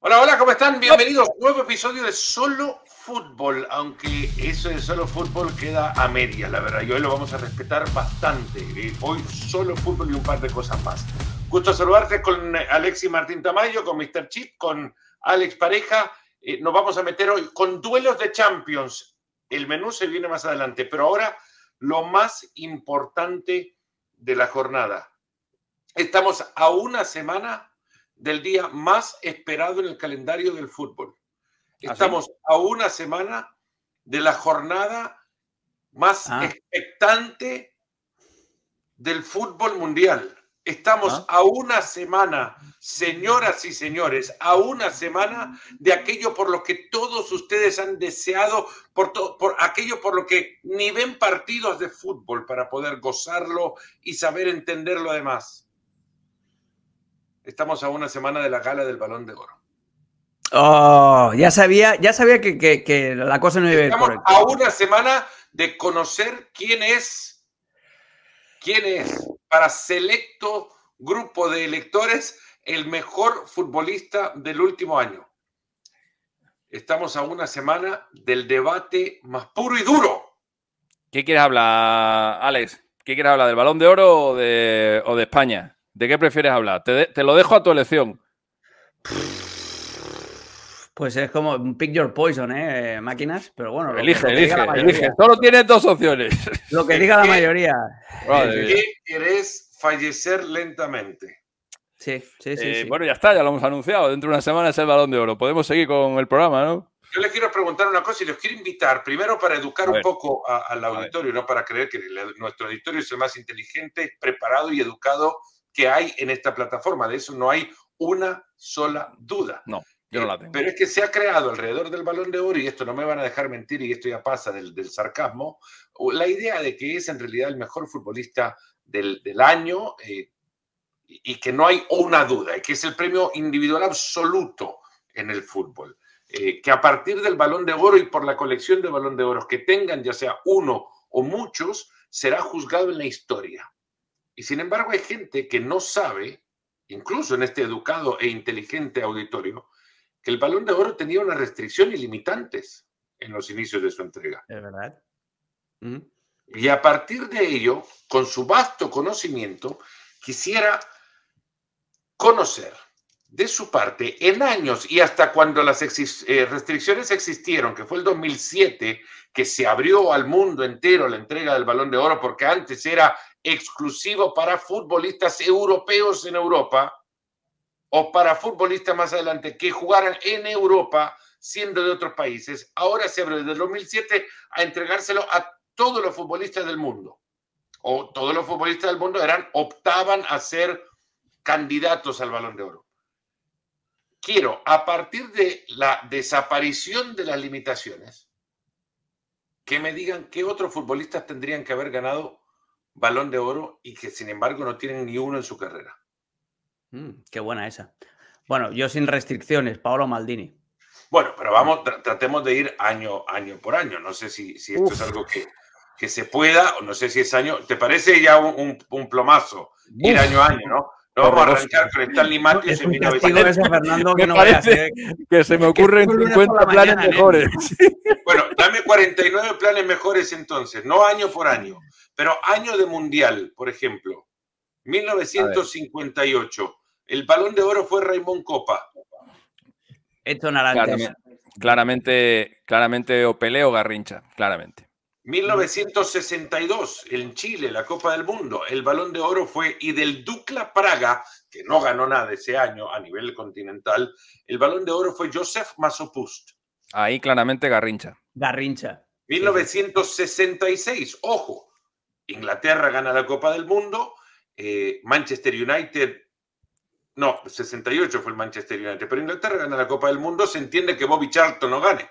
Hola, hola, ¿cómo están? Bienvenidos a un nuevo episodio de Solo Fútbol, aunque eso de Solo Fútbol queda a medias, la verdad, y hoy lo vamos a respetar bastante. Eh, hoy Solo Fútbol y un par de cosas más. Gusto saludarte con Alexi Martín Tamayo, con Mr. Chip, con Alex Pareja. Eh, nos vamos a meter hoy con duelos de Champions. El menú se viene más adelante, pero ahora lo más importante de la jornada. Estamos a una semana del día más esperado en el calendario del fútbol. ¿Ah, Estamos a una semana de la jornada más ah. expectante del fútbol mundial. Estamos ¿Ah? a una semana, señoras y señores, a una semana de aquello por lo que todos ustedes han deseado, por, por aquello por lo que ni ven partidos de fútbol para poder gozarlo y saber entenderlo además. Estamos a una semana de la gala del Balón de Oro. Oh, ya sabía, ya sabía que, la cosa no iba a ir Estamos a una semana de conocer quién es, quién es para selecto grupo de electores el mejor futbolista del último año. Estamos a una semana del debate más puro y duro. ¿Qué quieres hablar, Alex? ¿Qué quieres hablar? ¿Del balón de oro de, o de España? ¿De qué prefieres hablar? Te, lo dejo a tu elección. Pues es como pick your poison, ¿eh? Máquinas, pero bueno. Elige, elige, elige. Solo tienes dos opciones. Lo que diga la mayoría. Si fallecer lentamente? Sí, sí, eh, sí, Bueno, ya está, ya lo hemos anunciado. Dentro de una semana es el balón de oro. Podemos seguir con el programa, ¿no? Yo les quiero preguntar una cosa y los quiero invitar, primero para educar un poco al auditorio, no para creer que nuestro auditorio es el más inteligente, preparado y educado que hay en esta plataforma, de eso no hay una sola duda. No. Yo no la eh, tengo. Pero es que se ha creado alrededor del balón de oro, y esto no me van a dejar mentir, y esto ya pasa del, sarcasmo, la idea de que es en realidad el mejor futbolista del, año eh, y que no hay una duda, y que es el premio individual absoluto en el fútbol. Eh, que a partir del balón de oro y por la colección de balón de Oro que tengan, ya sea uno o muchos, será juzgado en la historia. Y sin embargo hay gente que no sabe, incluso en este educado e inteligente auditorio, que el balón de oro tenía una restricción limitantes en los inicios de su entrega. Es verdad. Mm. Y a partir de ello, con su vasto conocimiento, quisiera conocer de su parte en años y hasta cuando las eh, restricciones existieron, que fue el 2007, que se abrió al mundo entero la entrega del balón de oro, porque antes era exclusivo para futbolistas europeos en Europa o para futbolistas más adelante que jugaran en Europa siendo de otros países. Ahora se abre desde el 2007 a entregárselo a todos los futbolistas del mundo. O todos los futbolistas del mundo eran, optaban a ser candidatos al balón de oro. Quiero, a partir de la desaparición de las limitaciones, que me digan qué otros futbolistas tendrían que haber ganado balón de oro y que sin embargo no tienen ni uno en su carrera. Mm, qué buena esa. Bueno, yo sin restricciones, Paolo Maldini. Bueno, pero vamos, tratemos de ir año, año por año. No sé si, si esto es algo que, que, se pueda, o no sé si es año. ¿Te parece ya un, un, plomazo? Ir año a año, ¿no? No vamos a arrancar con Stanley Matthews en 1990. Fernando, que, no parece que se me ocurren 50 planes ¿eh? mejores. Bueno, dame 49 planes mejores entonces, no año por año. Pero año de mundial, por ejemplo, 1958. El balón de oro fue Raymond Copa. Esto claramente, claramente, claramente o peleo Garrincha, claramente. 1962, en Chile, la Copa del Mundo, el balón de oro fue y del Ducla Praga, que no ganó nada ese año a nivel continental, el balón de oro fue Joseph Masopust. Ahí claramente Garrincha. Garrincha. 1966, ojo, Inglaterra gana la Copa del Mundo, eh, Manchester United, no, 68 fue el Manchester United, pero Inglaterra gana la Copa del Mundo, se entiende que Bobby Charlton no gane.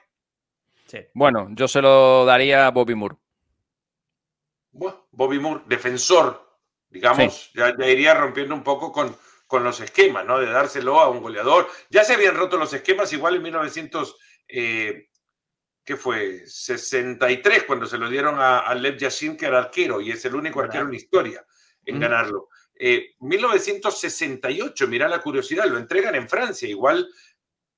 Sí. Bueno, yo se lo daría a Bobby Moore. Bueno, Bobby Moore, defensor, digamos, ya, iría rompiendo un poco con, los esquemas, ¿no? De dárselo a un goleador. Ya se habían roto los esquemas igual en 1900 que fue 63 cuando se lo dieron a, Lev Yashin, que era arquero, y es el único arquero en historia en ganarlo. 1968, eh, mira la curiosidad, lo entregan en Francia igual,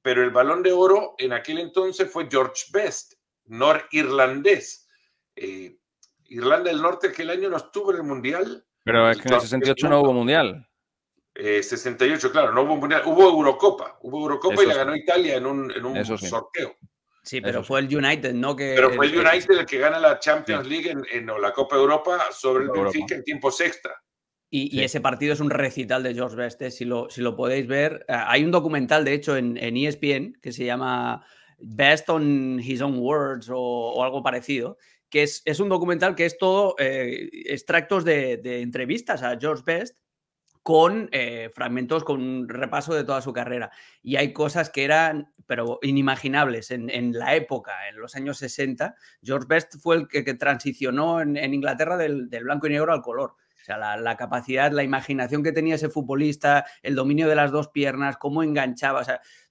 pero el balón de oro en aquel entonces fue George Best, norirlandés. Eh, Irlanda del Norte aquel año no estuvo en el Mundial. Pero es que en el 68 no hubo Mundial. 68, eh, claro, no hubo Mundial, hubo Eurocopa, hubo Eurocopa y la ganó Italia en un, sorteo. Sí, pero fue el United, ¿no? Que pero fue el, United el que gana la Champions League en, o la Copa Europa sobre el Benfica en tiempo extra. Y, ese partido es un recital de George Best, ¿eh? si, lo, si lo podéis ver. Eh, hay un documental, de hecho, en, ESPN e que se llama Best on His Own Words o, algo parecido, que es, un documental que es todo eh, extractos de, entrevistas a George Best con eh, fragmentos, con un repaso de toda su carrera. Y hay cosas que eran, pero inimaginables en, la época, en los años 60. George Best fue el que, que transicionó en, Inglaterra del, blanco y negro al color la, capacidad, la imaginación que tenía ese futbolista, el dominio de las dos piernas, cómo enganchaba,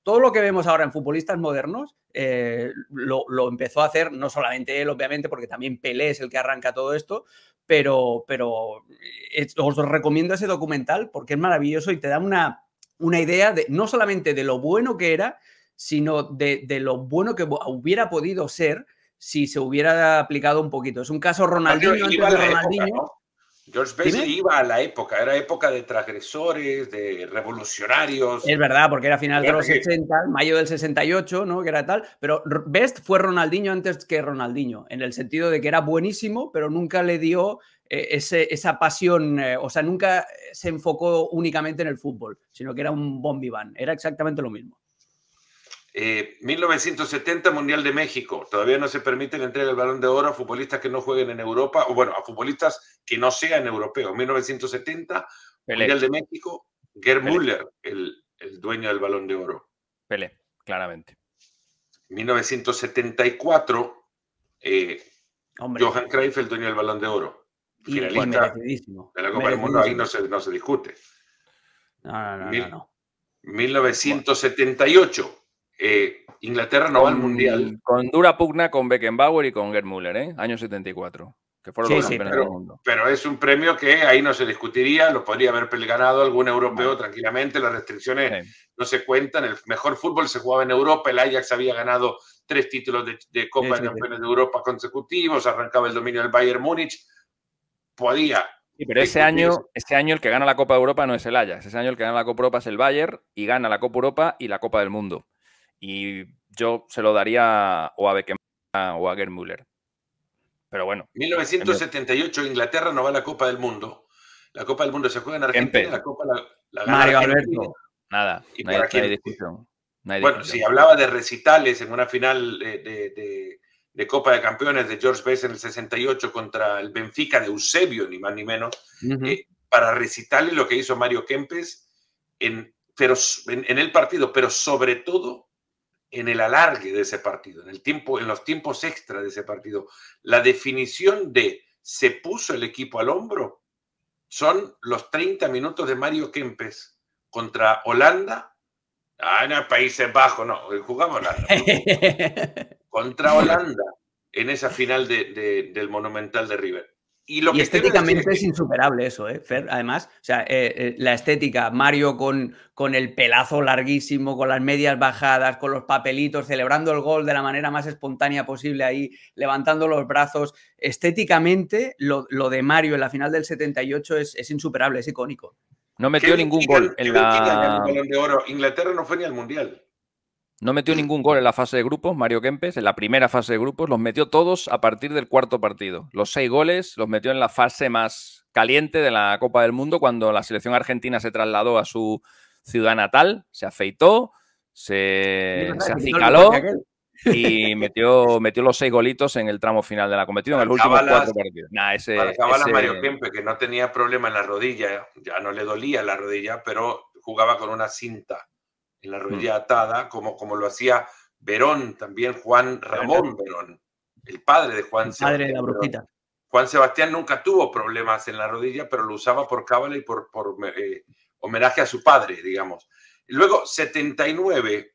todo lo que vemos ahora en futbolistas modernos eh, lo, empezó a hacer, no solamente él, obviamente, porque también Pelé es el que arranca todo esto, pero, pero eh, os recomiendo ese documental porque es maravilloso y te da una, una idea de no solamente de lo bueno que era, sino de, lo bueno que hubiera podido ser si se hubiera aplicado un poquito. Es un caso Ronaldinho, Ronaldinho. George Best iba a la época, era época de transgresores, de revolucionarios. Es verdad, porque era final de los 60, mayo del 68, ¿no? Que era tal. Pero Best fue Ronaldinho antes que Ronaldinho, en el sentido de que era buenísimo, pero nunca le dio eh, esa pasión, eh, o sea, nunca se enfocó únicamente en el fútbol, sino que era un bombiván, era exactamente lo mismo. 1970 eh, Mundial de México. Todavía no se permite la entrega del balón de oro a futbolistas que no jueguen en Europa, o bueno, a futbolistas que no sean europeos. 1970 Mundial de México, Gerd Müller, el, dueño del balón de oro. Pelé, claramente. 1974, eh, Johan Cruyff, el dueño del balón de oro. Finalista de la Copa del Mundo, ahí no se, discute. No, no, no. 1978. Eh, Inglaterra no va al Mundial. Con dura pugna con Beckenbauer y con Gerd Müller, ¿eh? año 74. Que fueron los pero, del mundo. Pero es un premio que ahí no se discutiría, lo podría haber ganado algún europeo ah. tranquilamente, las restricciones no se cuentan, el mejor fútbol se jugaba en Europa, el Ajax había ganado tres títulos de, de Copa de Campeones de Europa consecutivos, arrancaba el dominio del Bayern Múnich, podía pero ese año, ese año el que gana la Copa de Europa no es el Ajax. Ese año el que gana la Copa Europa es el Bayern y gana la Copa Europa y la Copa del Mundo. Y yo se lo daría o a Beckenbauer o a Müller. Pero bueno. 1978, Inglaterra no va a la Copa del Mundo. La Copa del Mundo se juega en Argentina. La Copa Mario Alberto. Nada. no hay, bueno, si hablaba de recitales en una final de, Copa de Campeones de George Best en el 68 contra el Benfica de Eusebio, ni más ni menos, eh, para recitarle lo que hizo Mario Kempes en, pero, en el partido, pero sobre todo en el alargue de ese partido, en, el tiempo, en los tiempos extra de ese partido. La definición de se puso el equipo al hombro son los 30 minutos de Mario Kempes contra Holanda. Ah, en el Países Bajos, no, jugamos Holanda. contra Holanda en esa final del Monumental de River. Y, estéticamente es insuperable eso, ¿eh? Fer? Además, o sea, eh, eh, la estética, Mario con, con el pelazo larguísimo, con las medias bajadas, con los papelitos, celebrando el gol de la manera más espontánea posible ahí, levantando los brazos. Estéticamente, lo, de Mario en la final del 78 es, es insuperable, es icónico. No metió ningún gol en la... Inglaterra no fue ni al Mundial. No metió ningún gol en la fase de grupos, Mario Kempes, en la primera fase de grupos, los metió todos a partir del cuarto partido. Los seis goles los metió en la fase más caliente de la Copa del Mundo, cuando la selección argentina se trasladó a su ciudad natal, se afeitó, se, acicaló y metió, metió los seis golitos en el tramo final de la competición, en los Mario Kempes, que no tenía problema en la rodilla, ya no le dolía la rodilla, pero jugaba con una cinta en la mm. rodilla atada, como, como lo hacía Verón, también Juan Ramón Verón, el padre de Juan Juan Sebastián nunca tuvo problemas en la rodilla, pero lo usaba por cábala y por, eh, homenaje a su padre, digamos. Luego, 79,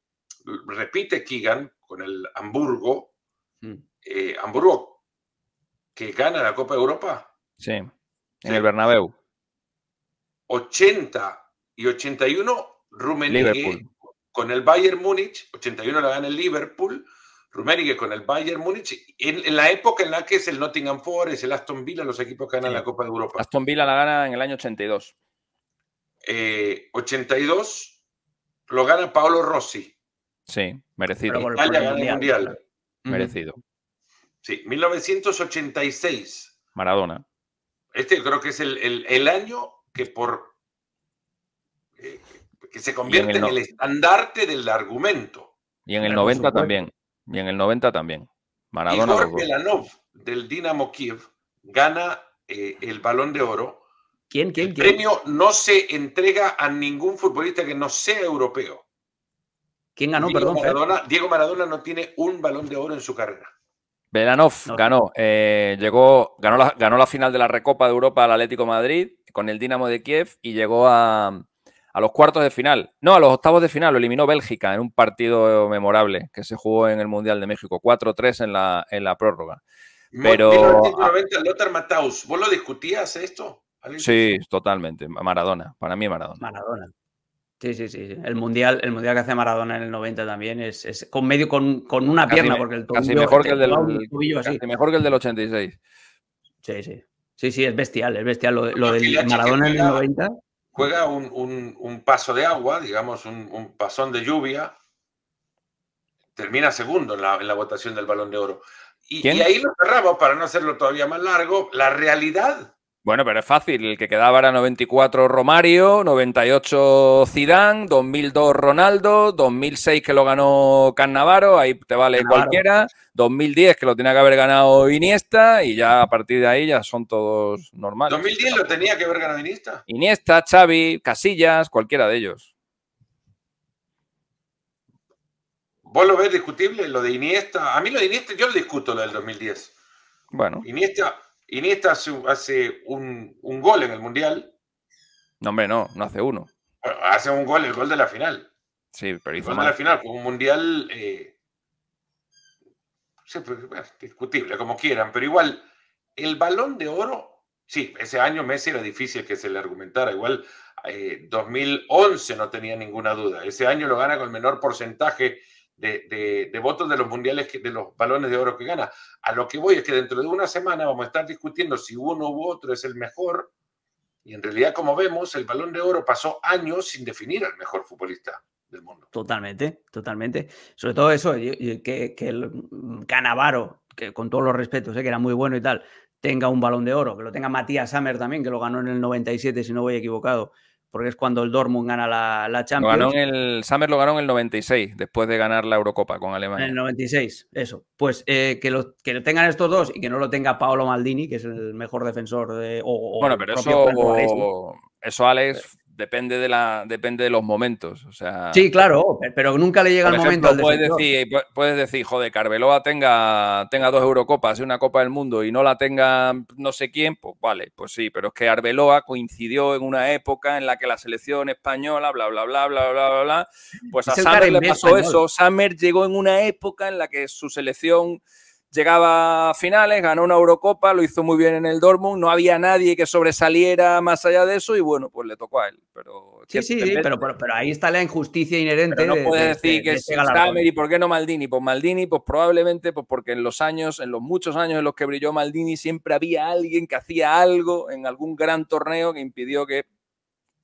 repite Keegan con el Hamburgo. Mm. Eh, Hamburgo, que gana la Copa de Europa. Sí, en el Bernabéu. 80 y 81, Rummenigge con el Bayern Múnich, 81 la gana el Liverpool, Rummenigge con el Bayern Múnich, en, la época en la que es el Nottingham Forest, el Aston Villa, los equipos que ganan la Copa de Europa. Aston Villa la gana en el año 82. 82 eh, lo gana Paolo Rossi. Sí, merecido. Pero Italia el Mundial. Merecido. Sí, 1986. Maradona. Este creo que es el, año que por... Eh, que se convierte en el, estandarte del argumento. Y en el 90 también. Y en el 90 también. Maradona. Y Belanov del Dinamo Kiev, gana eh, el balón de oro. ¿Quién, quién, el premio no se entrega a ningún futbolista que no sea europeo. ¿Quién ganó? Perdón. Diego Maradona no tiene un balón de oro en su carrera. Belanov ganó, eh, llegó, ganó la, ganó la final de la Recopa de Europa al Atlético Madrid con el Dinamo de Kiev y llegó a, a los cuartos de final, no, a los octavos de final, lo eliminó Bélgica en un partido memorable que se jugó en el Mundial de México, 4-3 en la, en la prórroga. Pero... Lothar Mataus ¿vos lo discutías esto? Sí, totalmente, Maradona, para mí Maradona. Maradona. Sí, sí, sí. El mundial, el mundial que hace Maradona en el 90 también es, es con medio con, con una pierna, porque el este, Casi mejor, que el, del, mejor que el del 86. Sí, sí. Sí, sí, es bestial, es bestial. Lo, lo del Maradona en el 90 juega un, paso de agua, digamos, un, pasón de lluvia, termina segundo en la, votación del balón de oro. Y, y, ahí lo cerramos para no hacerlo todavía más largo. La realidad bueno, pero es fácil. El que quedaba era 94 Romario, 98 Zidane, 2002 Ronaldo, 2006 que lo ganó Cannavaro, ahí te vale cualquiera, 2010 que lo tenía que haber ganado Iniesta y ya a partir de ahí ya son todos normales. 2010 lo tenía que haber ganado Iniesta. Iniesta, Xavi, Casillas, cualquiera de ellos. ¿Vos lo ves discutible lo de Iniesta? A mí lo de Iniesta yo lo discuto lo del 2010. Bueno. Iniesta Iniesta hace, hace un, gol en el Mundial. No, hombre, no, no hace uno. hace un gol, el gol de la final. Sí, pero hizo el gol de la final, con un Mundial eh, pues, discutible, como quieran, pero igual, el balón de oro, sí, ese año Messi era difícil que se le argumentara, igual 2011 eh, no tenía ninguna duda, ese año lo gana con el menor porcentaje de, votos de los mundiales, de los balones de oro que gana. A lo que voy es que dentro de una semana vamos a estar discutiendo si uno u otro es el mejor. Y en realidad, como vemos, el balón de oro pasó años sin definir al mejor futbolista del mundo. Totalmente, totalmente. Sobre todo eso, que, que el Canavaro, que con todos los respetos, sé eh, que era muy bueno y tal, tenga un balón de oro, que lo tenga Matías Samer también, que lo ganó en el 97, si no voy equivocado, porque es cuando el Dortmund gana la, la Champions. ganó el, Summer lo ganó en el 96, después de ganar la Eurocopa con Alemania. En el 96, eso. Pues eh, que, lo, que tengan estos dos y que no lo tenga Paolo Maldini, que es el mejor defensor de... O, bueno, pero eso, eso, Alex, eh, depende de la depende de los momentos. O sea, sí, claro, pero nunca le llega el momento. Al puedes decir, puedes decir, joder, que tenga, tenga dos Eurocopas y una Copa del Mundo y no la tenga no sé quién, pues vale, pues sí, pero es que Arbeloa coincidió en una época en la que la selección española, bla, bla, bla, bla, bla, bla, bla. Pues a Summer le pasó eso. Summer llegó en una época en la que su selección llegaba a finales, ganó una Eurocopa, lo hizo muy bien en el Dortmund, no había nadie que sobresaliera más allá de eso y bueno, pues le tocó a él. Pero, sí, sí, pero, ahí está la injusticia inherente. no puede puedes decir que es Stammer y por qué no Maldini. Pues Maldini, pues probablemente pues porque en los años, en los muchos años en los que brilló Maldini, siempre había alguien que hacía algo en algún gran torneo que impidió que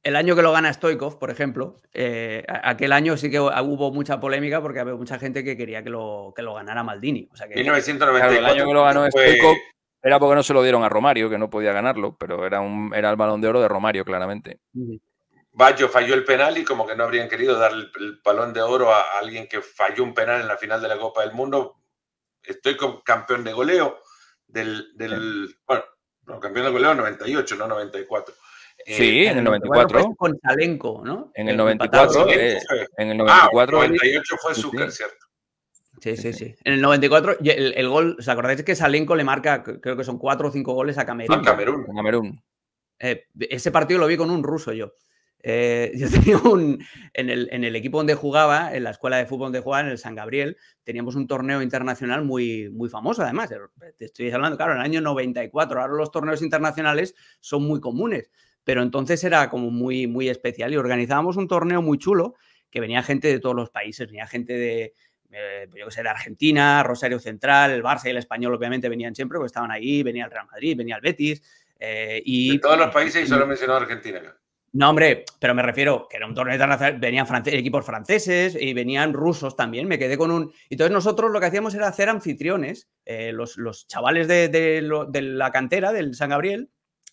el año que lo gana Stoikov, por ejemplo, eh, aquel año sí que hubo mucha polémica porque había mucha gente que quería que lo, ganara Maldini. el año que lo ganó Stoikov era porque no se lo dieron a Romario, que no podía ganarlo, pero era, un, era el balón de oro de Romario, claramente. Baggio falló el penal y como que no habrían querido dar el, balón de oro a, alguien que falló un penal en la final de la Copa del Mundo. Stoikov campeón de goleo del, bueno, campeón de goleo 98, no 94. Eh, sí, en el 94. con pues, Salenco, ¿no? En el 94. Eh, en el 94. Ah, el 98 fue Zucker, ¿cierto? Sí, sí, sí. En el 94, el, gol, ¿os acordáis que Salenco le marca, creo que son cuatro o cinco goles a Camerún? A Camerún. Camerún. Eh, ese partido lo vi con un ruso yo. yo tenía un. En el, equipo donde jugaba, en la escuela de fútbol donde jugaba, en el San Gabriel, teníamos un torneo internacional muy, muy famoso, además. Te estoy hablando, claro, en el año 94. Ahora los torneos internacionales son muy comunes pero entonces era como muy, muy especial y organizábamos un torneo muy chulo que venía gente de todos los países, venía gente de, eh, yo que sé, de Argentina, Rosario Central, el Barça y el Español obviamente venían siempre, porque estaban ahí, venía el Real Madrid, venía el Betis. Eh, y, todos los pues, países y solo mencionó Argentina. ¿no? hombre, pero me refiero que era un torneo internacional, venían equipos franceses y venían rusos también, me quedé con un... Entonces nosotros lo que hacíamos era hacer anfitriones, eh, los, los, chavales de, de, la cantera del San Gabriel,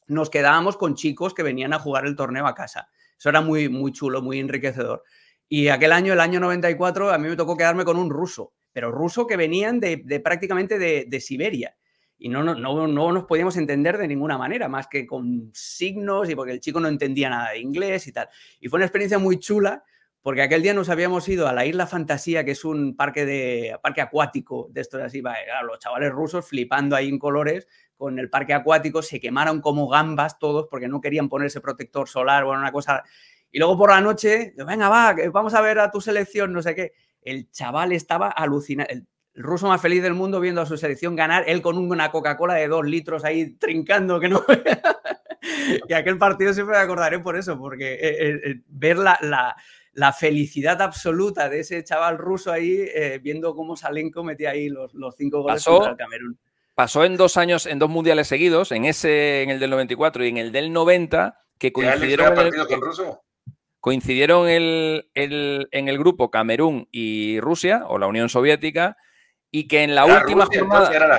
nos quedábamos con chicos que venían a jugar el torneo a casa. Eso era muy, muy chulo, muy enriquecedor. Y aquel año, el año 94, a mí me tocó quedarme con un ruso, pero ruso que venían de, prácticamente de, Siberia. Y no, no, no, nos podíamos entender de ninguna manera, más que con signos y porque el chico no entendía nada de inglés y tal. Y fue una experiencia muy chula, porque aquel día nos habíamos ido a la Isla Fantasía, que es un parque, de, parque acuático de estos así, los chavales rusos flipando ahí en colores, con el parque acuático, se quemaron como gambas todos porque no querían ponerse protector solar, bueno, una cosa. Y luego por la noche, venga, va, vamos a ver a tu selección, no sé qué. El chaval estaba alucinado, el ruso más feliz del mundo viendo a su selección ganar, él con una Coca-Cola de dos litros ahí trincando, que no... y aquel partido siempre me acordaré por eso, porque eh, eh, eh, ver la, la, felicidad absoluta de ese chaval ruso ahí, viendo cómo Salenko metía ahí los, los cinco goles al contra Camerún pasó en dos años, en dos mundiales seguidos, en ese, en el del 94 y en el del 90, que coincidieron. En el, Coincidieron en el grupo Camerún y Rusia, o la Unión Soviética, y que en la, última jornada. la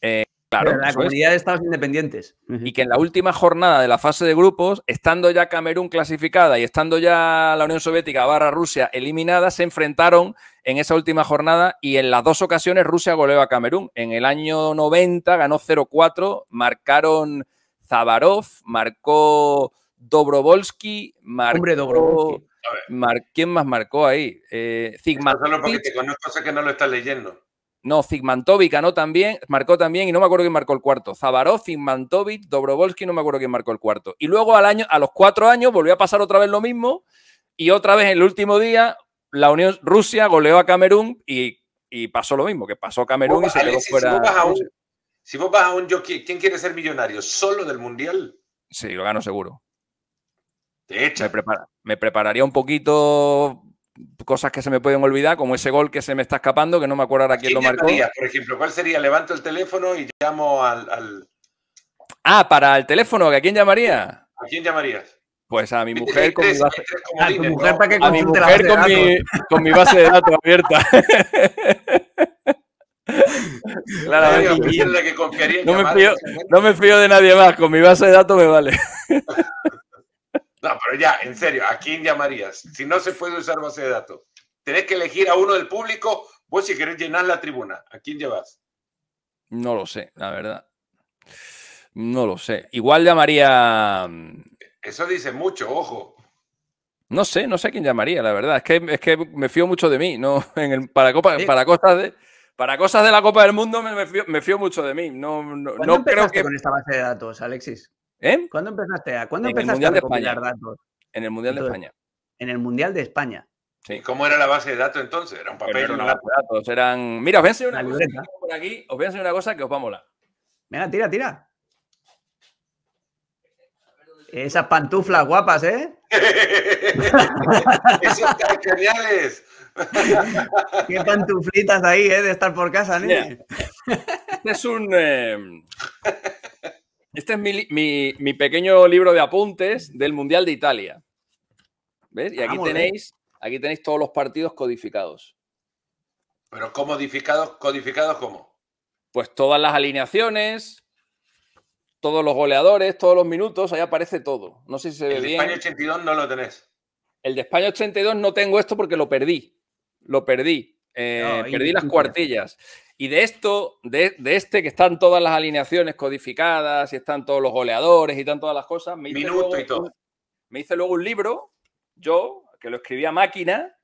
eh, de Estados Independientes. Y que en la última jornada de la fase de grupos, estando ya Camerún clasificada y estando ya la Unión Soviética barra Rusia eliminada, se enfrentaron en esa última jornada y en las dos ocasiones Rusia goleó a Camerún. En el año 90 ganó 0-4, marcaron Zabarov, marcó Dobrovolsky, marcó... Hombre, Dobrovolsky. ¿Quién más marcó ahí? Eh, que no lo estás leyendo. No, Zigmantovic ganó también, marcó también y no me acuerdo quién marcó el cuarto. Zabarov, Zigmantovic, Dobrovolski... no me acuerdo quién marcó el cuarto. Y luego al año, a los cuatro años volvió a pasar otra vez lo mismo y otra vez en el último día la Unión Rusia goleó a Camerún y, pasó lo mismo, que pasó Camerún y se quedó fuera. Si vos vas a un, ¿quién quiere ser millonario? ¿Solo del Mundial? Sí, lo gano seguro. De hecho. Me, prepararía un poquito cosas que se me pueden olvidar, como ese gol que se me está escapando, que no me acuerdo ahora quién, lo marcó. por ejemplo, ¿cuál sería? Levanto el teléfono y llamo al, al... Ah, para el teléfono, ¿a quién llamaría? ¿A quién llamarías? Pues a mi mujer con mi base, de datos abierta. no, me fío, no me de nadie más, con mi base de datos me vale. No, pero ya, en serio, ¿a quién llamarías? Si no se puede usar base de datos, tenés que elegir a uno del público, vos si querés llenar la tribuna, ¿a quién llevas? No lo sé, la verdad. No lo sé. Igual llamaría mm, eso dice mucho, ojo. No sé, no sé a quién llamaría, la verdad. Es que, es que me fío mucho de mí, ¿no? En el, para, Copa, para, cosas de, para cosas de la Copa del Mundo me, fío, mucho de mí. No, no, ¿Cuándo empezaste creo que... con esta base de datos, Alexis? ¿Eh? ¿Cuándo empezaste a, ¿cuándo empezaste a recopilar datos? En el Mundial de España. En el Mundial de España. Sí. cómo era la base de datos entonces? Era un papel. Era una base de datos. Eran... Mira, os voy a una, cosa aquí. Os voy a una cosa que os va a molar. Mira, tira, tira. Esas pantuflas guapas, ¿eh? Esos geniales. Qué pantuflitas ahí, ¿eh? De estar por casa, Este es un. Eh, este es mi, pequeño libro de apuntes del Mundial de Italia. ¿Ves? Y aquí ¿eh? tenéis, aquí tenéis todos los partidos codificados. ¿Pero cómo codificados? ¿Codificados cómo? Pues todas las alineaciones, todos los goleadores, todos los minutos, ahí aparece todo. No sé si se ve el bien. El de España 82 no lo tenés. El de España 82 no tengo esto porque lo perdí. Lo perdí. Eh, perdí las cuartillas. Y de esto, de, este, que están todas las alineaciones codificadas y están todos los goleadores y están todas las cosas. Me hice Minuto y todo. Me hice luego un libro, yo, que lo escribí a máquina,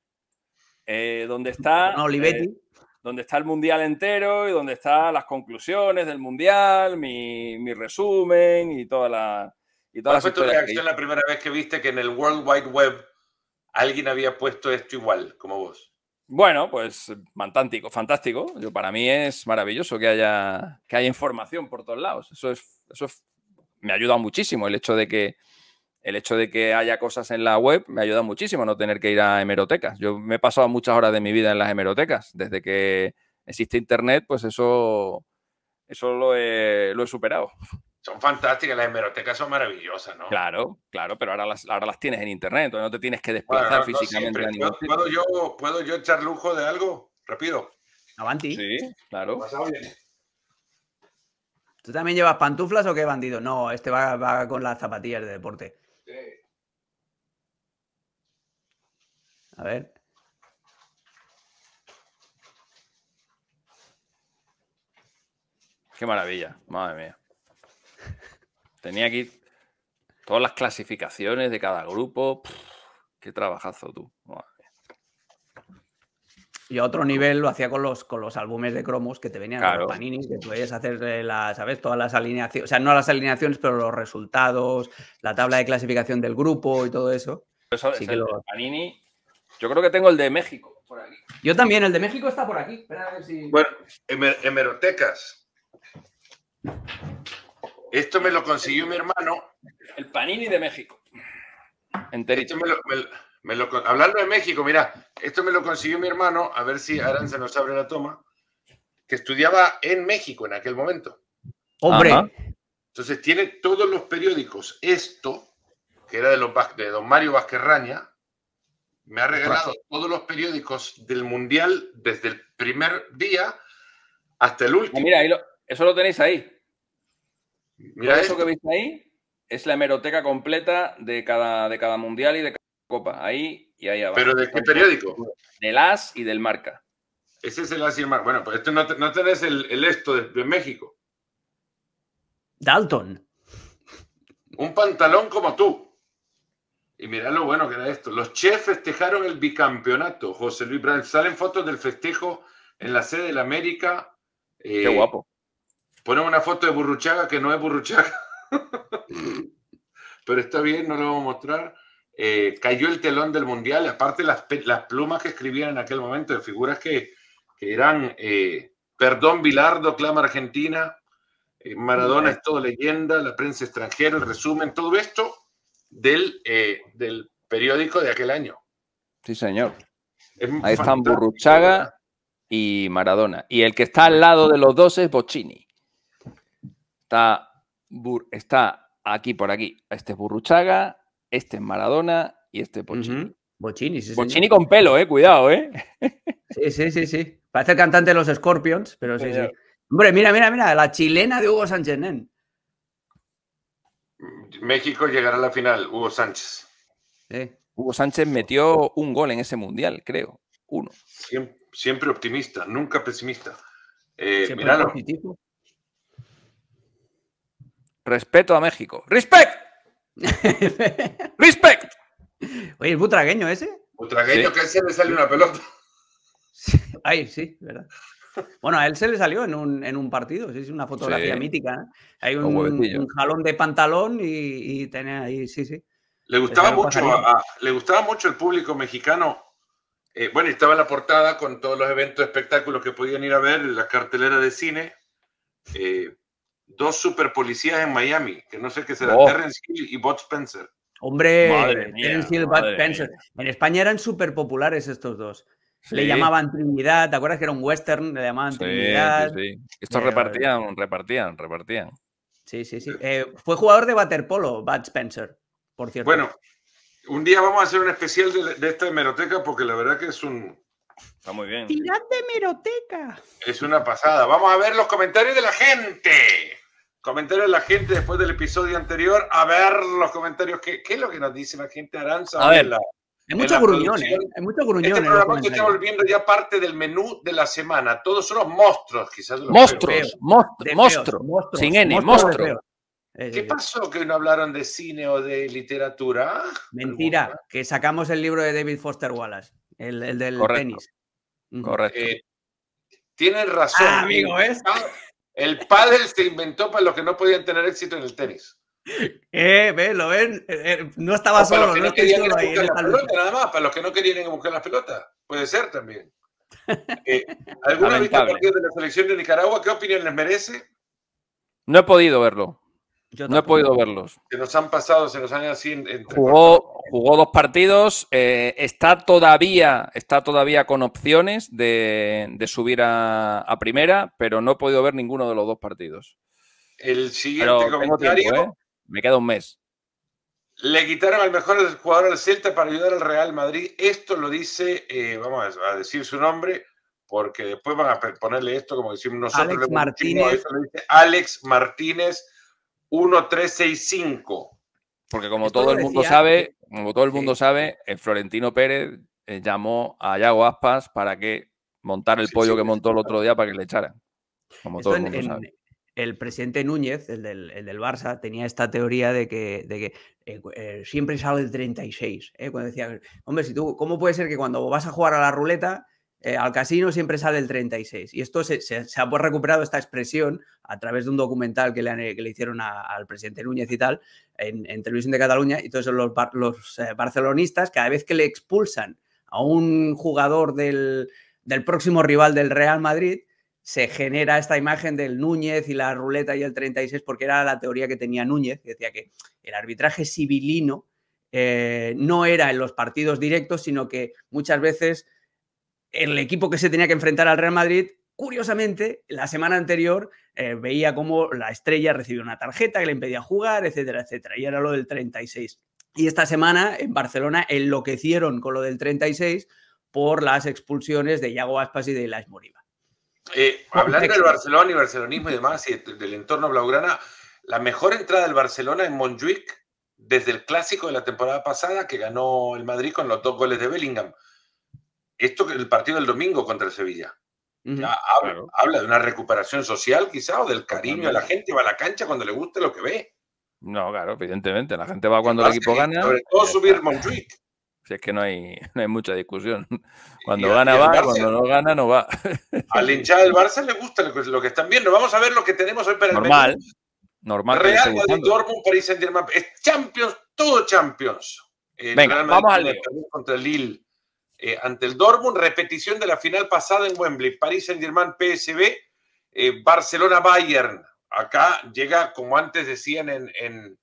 eh, donde está. Olivetti. Eh, donde está el mundial entero y donde están las conclusiones del mundial, mi, resumen y toda la. Y toda la primera vez que viste que en el World Wide Web alguien había puesto esto igual, como vos? Bueno, pues fantástico, fantástico. Yo, para mí es maravilloso que haya, que haya información por todos lados. Eso, es, eso me ayuda muchísimo el hecho de que, el hecho de que haya cosas en la web me ayuda muchísimo a no tener que ir a hemerotecas. Yo me he pasado muchas horas de mi vida en las hemerotecas. Desde que existe Internet, pues eso, eso lo, he, superado. Son fantásticas, las hemerotecas son maravillosas, ¿no? Claro, claro, pero ahora las, ahora las tienes en Internet, no te tienes que desplazar físicamente. ¿Puedo, yo, ¿Puedo yo echar lujo de algo? Rápido. Avanti. Sí, claro. ¿Tú también llevas pantuflas o qué bandido? No, este va, va con las zapatillas de deporte. A ver. Qué maravilla, madre mía. Tenía aquí todas las clasificaciones de cada grupo. qué trabajazo tú. Y otro nivel lo hacía con los, con los álbumes de cromos que te venían los paninis, que tú podías hacer eh, las, ¿sabes? Todas las alineaciones, o sea, no las alineaciones, pero los resultados, la tabla de clasificación del grupo y todo eso. Panini yo creo que tengo el de México por aquí. Yo también, el de México está por aquí. Bueno, hemerotecas. Esto me lo consiguió mi hermano. El panini de México. Enterito. hablando de México, mira, esto me lo consiguió mi hermano, a ver si se nos abre la toma, que estudiaba en México en aquel momento. Hombre. Entonces tiene todos los periódicos. Esto, que era de, los, de don Mario Vázquez Raña, me ha regalado todos los periódicos del Mundial desde el primer día hasta el ah, último. mira, eso lo tenéis ahí. Mira eso que veis ahí es la hemeroteca completa de cada, de cada Mundial y de cada Copa. Ahí y ahí abajo. ¿Pero de qué periódico? Del AS y del Marca. Ese es el AS y el Marca. Bueno, pues esto no, no tenés el, esto de México. Dalton. Un pantalón como tú. Y mirá lo bueno que era esto. Los Chefs festejaron el bicampeonato, José Luis Brandt. Salen fotos del festejo en la sede de la América. Eh, Qué guapo. Ponen una foto de Burruchaga que no es Burruchaga. Pero está bien, no lo vamos a mostrar. Eh, cayó el telón del Mundial. Aparte, las, plumas que escribían en aquel momento de figuras que, eran eh, Perdón, Bilardo, Clama Argentina, Maradona es todo leyenda, la prensa extranjera, el resumen, todo esto del, eh, del periódico de aquel año. Sí, señor. Ahí están Burruchaga y Maradona. Y el que está al lado de los dos es Bocini. Está, está aquí por aquí. Este es Burruchaga, este es Maradona y este es Bocini. con pelo, eh, cuidado, eh. Sí, sí, sí, sí. Parece el cantante de los Scorpions, pero sí, sí. Hombre, mira, mira, mira, la chilena de Hugo Sánchez México llegará a la final, Hugo Sánchez. Hugo Sánchez metió un gol en ese mundial, creo. Uno. Siempre, optimista, nunca pesimista. Eh, Respeto a México. ¡Respect! ¡Respect! Oye, ¿es butragueño ese? Butragueño que le sale una pelota. Ay, sí, ¿verdad? Bueno, a él se le salió en un, partido, es una fotografía mítica. ¿eh? Hay un, jalón de pantalón y, tenía ahí, sí, sí. Le gustaba, mucho, le gustaba mucho el público mexicano. Eh, bueno, estaba la portada con todos los eventos, espectáculos que podían ir a ver, la cartelera de cine. Eh, dos super policías en Miami, que no sé qué será, oh. Terrence Hill y Bob Spencer. Hombre, Terrence Hill, Spencer. En España eran súper populares estos dos. Le llamaban Trinidad, ¿te acuerdas que era un western? Le llamaban Trinidad. Sí, Estos eh, repartían, repartían, repartían. Sí, sí, sí. Eh, fue jugador de waterpolo, Bud Spencer, por cierto. Bueno, un día vamos a hacer un especial de, esta hemeroteca porque la verdad que es un, Está muy bien. Tirad de meroteca. Es una pasada. Vamos a ver los comentarios de la gente. Comentarios de la gente después del episodio anterior. A ver los comentarios. Que, ¿Qué es lo que nos dice la gente Aranza? A verla. Hay muchos gruñones, ¿eh? hay muchos Este programa volviendo ya parte del menú de la semana. Todos son los monstruos, quizás. Los monstruos, monstruos, sin N, monstruos. ¿Qué eh, eh, pasó que no hablaron de cine o de literatura? Mentira, que sacamos el libro de David Foster Wallace, el, del tenis. Correcto. tienen razón. Ah, el padre se inventó para los que no podían tener éxito en el tenis. Eh, ve, lo ven. Eh, eh, eh, no estaba solo. Para los que no, querían la pelota, Puede ser también. Eh, ¿Alguna vista de la selección de Nicaragua? ¿Qué opinión les merece? No he podido verlo. no he podido verlos. Se nos han pasado, se nos han así. jugó, dos partidos. está, todavía, está todavía con opciones de, subir a, primera, pero no he podido ver ninguno de los dos partidos. El siguiente comentario me queda un mes. Le quitaron al mejor jugador del Celta para ayudar al Real Madrid. Esto lo dice, eh, vamos a decir su nombre, porque después van a ponerle esto, como decimos nosotros. Alex Martínez. dice Alex Martínez 1365. Porque como todo el mundo sabe, como todo el mundo sabe, el Florentino Pérez eh, llamó a Yago Aspas para que montara el pollo que montó el otro día para que le echaran. Como todo el mundo sabe el presidente Núñez, el del, Barça, tenía esta teoría de que, que eh, eh, siempre sale el 36. cuando decía, hombre, ¿cómo puede ser que cuando vas a jugar a la ruleta, eh, al casino siempre sale el 36? Y esto se, se, se, ha recuperado esta expresión a través de un documental que le, hicieron al presidente Núñez y tal en, Televisión de Cataluña. Y entonces los, los barcelonistas, cada vez que le expulsan a un jugador del, del próximo rival del Real Madrid, se genera esta imagen del Núñez y la ruleta y el 36, porque era la teoría que tenía Núñez, decía que el arbitraje civilino eh, no era en los partidos directos, sino que muchas veces el equipo que se tenía que enfrentar al Real Madrid, curiosamente, la semana anterior eh, veía cómo la estrella recibió una tarjeta que le impedía jugar, etcétera, etcétera. Y era lo del 36. Y esta semana en Barcelona enloquecieron con lo del 36 por las expulsiones de Iago Aspas y de Ilaix Moriba. Eh, hablando del Barcelona y barcelonismo y demás, y del entorno blaugrana, la mejor entrada del Barcelona en Montjuic desde el clásico de la temporada pasada que ganó el Madrid con los dos goles de Bellingham. Esto que el partido del domingo contra el Sevilla. habla, de una recuperación social, quizá, o del cariño a la gente, va a la cancha cuando le guste lo que ve. No, claro, evidentemente. La gente va cuando el equipo gana. Sobre todo subir Montjuic. Si es que no hay, no hay mucha discusión. Cuando gana va, cuando no gana no va. Al hincha del Barça le gusta lo que están viendo. Vamos a ver lo que tenemos hoy para normal, el menú. Normal. Real Madrid, Dortmund, París Saint Germain. Champions, todo Champions. Venga, vamos al Contra Lille eh, ante el Dortmund. Repetición de la final pasada en Wembley. París Saint Germain, PSB. Eh, Barcelona, Bayern. Acá llega, como antes decían en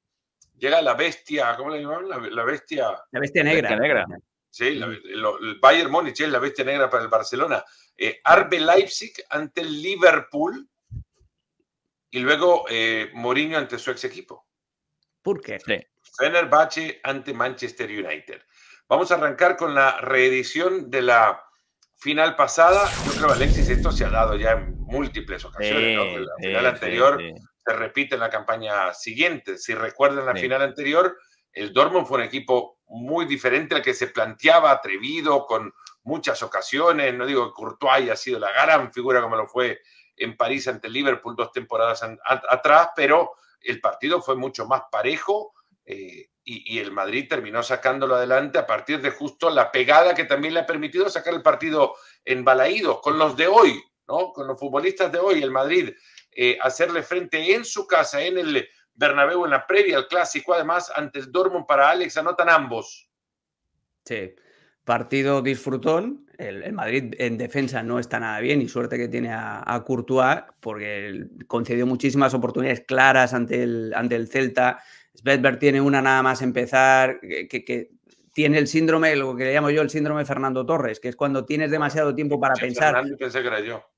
llega la bestia, ¿cómo le llamaban? La, bestia. La bestia negra. negra. Sí, el Bayern Múnich es la bestia negra para el Barcelona. Eh, Arbe Leipzig ante el Liverpool y luego eh, Mourinho ante su ex equipo. ¿Por qué? Sí. Fenerbahce ante Manchester United. Vamos a arrancar con la reedición de la final pasada. Yo creo, Alexis, esto se ha dado ya en múltiples ocasiones. la final anterior se repite en la campaña siguiente. Si recuerdan la final anterior, el Dortmund fue un equipo muy diferente al que se planteaba, atrevido, con muchas ocasiones. No digo que Courtois haya sido la gran figura como lo fue en París ante Liverpool dos temporadas atrás, pero el partido fue mucho más parejo eh, y, el Madrid terminó sacándolo adelante a partir de justo la pegada que también le ha permitido sacar el partido en Balaídos, con los de hoy, ¿no? Con los futbolistas de hoy, el Madrid eh, hacerle frente en su casa, en el Bernabéu, en la previa al clásico, además, antes el Dortmund para Alex, anotan ambos. Sí, partido disfrutón. El, Madrid en defensa no está nada bien y suerte que tiene a, Courtois porque concedió muchísimas oportunidades claras ante el, ante el Celta. Svedberg tiene una nada más empezar, que, que, tiene el síndrome, lo que le llamo yo el síndrome Fernando Torres, que es cuando tienes demasiado tiempo para pensar. Fernando, pensé que era yo.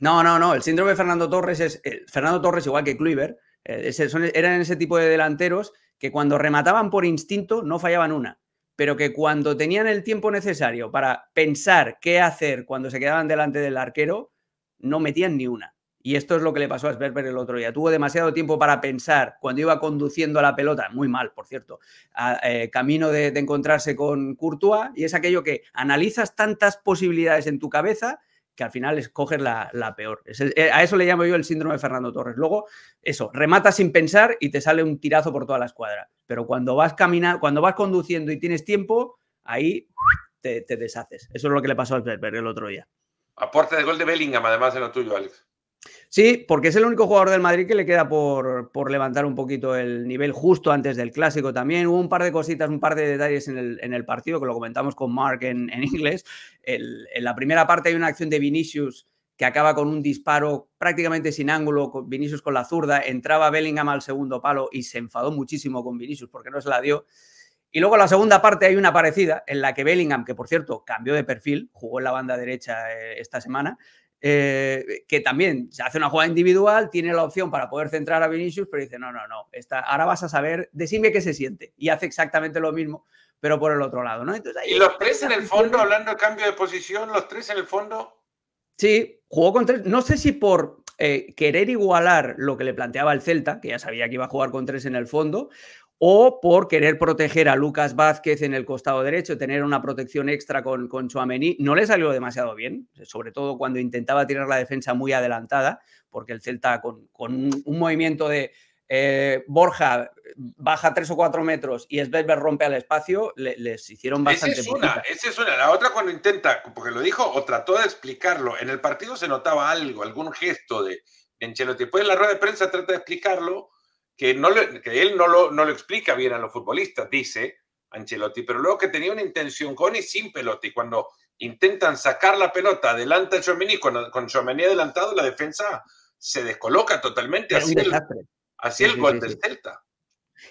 No, no, no. El síndrome de Fernando Torres es. Eh, Fernando Torres, igual que Kluivert, eh, eran ese tipo de delanteros que cuando remataban por instinto no fallaban una, pero que cuando tenían el tiempo necesario para pensar qué hacer cuando se quedaban delante del arquero, no metían ni una. Y esto es lo que le pasó a Sperber el otro día. Tuvo demasiado tiempo para pensar cuando iba conduciendo la pelota, muy mal, por cierto, eh, camino de, de, encontrarse con Courtois. Y es aquello que analizas tantas posibilidades en tu cabeza que al final escoges la, peor. Eh, a eso le llamo yo el síndrome de Fernando Torres. Luego, eso, remata sin pensar y te sale un tirazo por toda la escuadra. Pero cuando vas caminando, cuando vas conduciendo y tienes tiempo, ahí te, deshaces. Eso es lo que le pasó al Pepe el otro día. Aporte de gol de Bellingham, además de lo tuyo, Alex. Sí, porque es el único jugador del Madrid que le queda por, levantar un poquito el nivel justo antes del clásico también. Hubo un par de cositas, un par de detalles en el, partido que lo comentamos con Mark en, inglés. en la primera parte hay una acción de Vinicius que acaba con un disparo prácticamente sin ángulo, con Vinicius con la zurda, entraba Bellingham al segundo palo y se enfadó muchísimo con Vinicius porque no se la dio. Y luego en la segunda parte hay una parecida en la que Bellingham, que por cierto cambió de perfil, jugó en la banda derecha eh, esta semana, eh, que también se hace una jugada individual, tiene la opción para poder centrar a Vinicius, pero dice, no, no, no, ahora vas a saber, decime qué se siente. Y hace exactamente lo mismo, pero por el otro lado, ¿no? y los tres en el fondo, hablando de cambio de posición, los tres en el fondo. Sí, jugó con tres, no sé si por eh, querer igualar lo que le planteaba el Celta, que ya sabía que iba a jugar con tres en el fondo, o por querer proteger a Lucas Vázquez en el costado derecho, tener una protección extra con, con Chouameni, no le salió demasiado bien, sobre todo cuando intentaba tirar la defensa muy adelantada, porque el Celta con, un, movimiento de eh, Borja baja tres o cuatro metros y Svedberg rompe al espacio, les hicieron bastante... Esa es una, esa es una. La otra cuando intenta, porque lo dijo o trató de explicarlo, en el partido se notaba algo, algún gesto de en Después en la rueda de prensa trata de explicarlo, que, no él no lo, no explica bien a los futbolistas, dice Ancelotti, pero luego que tenía una intención con y sin y Cuando intentan sacar la pelota, adelanta Chomení, con, con adelantado, la defensa se descoloca totalmente. Así el, el gol del Celta.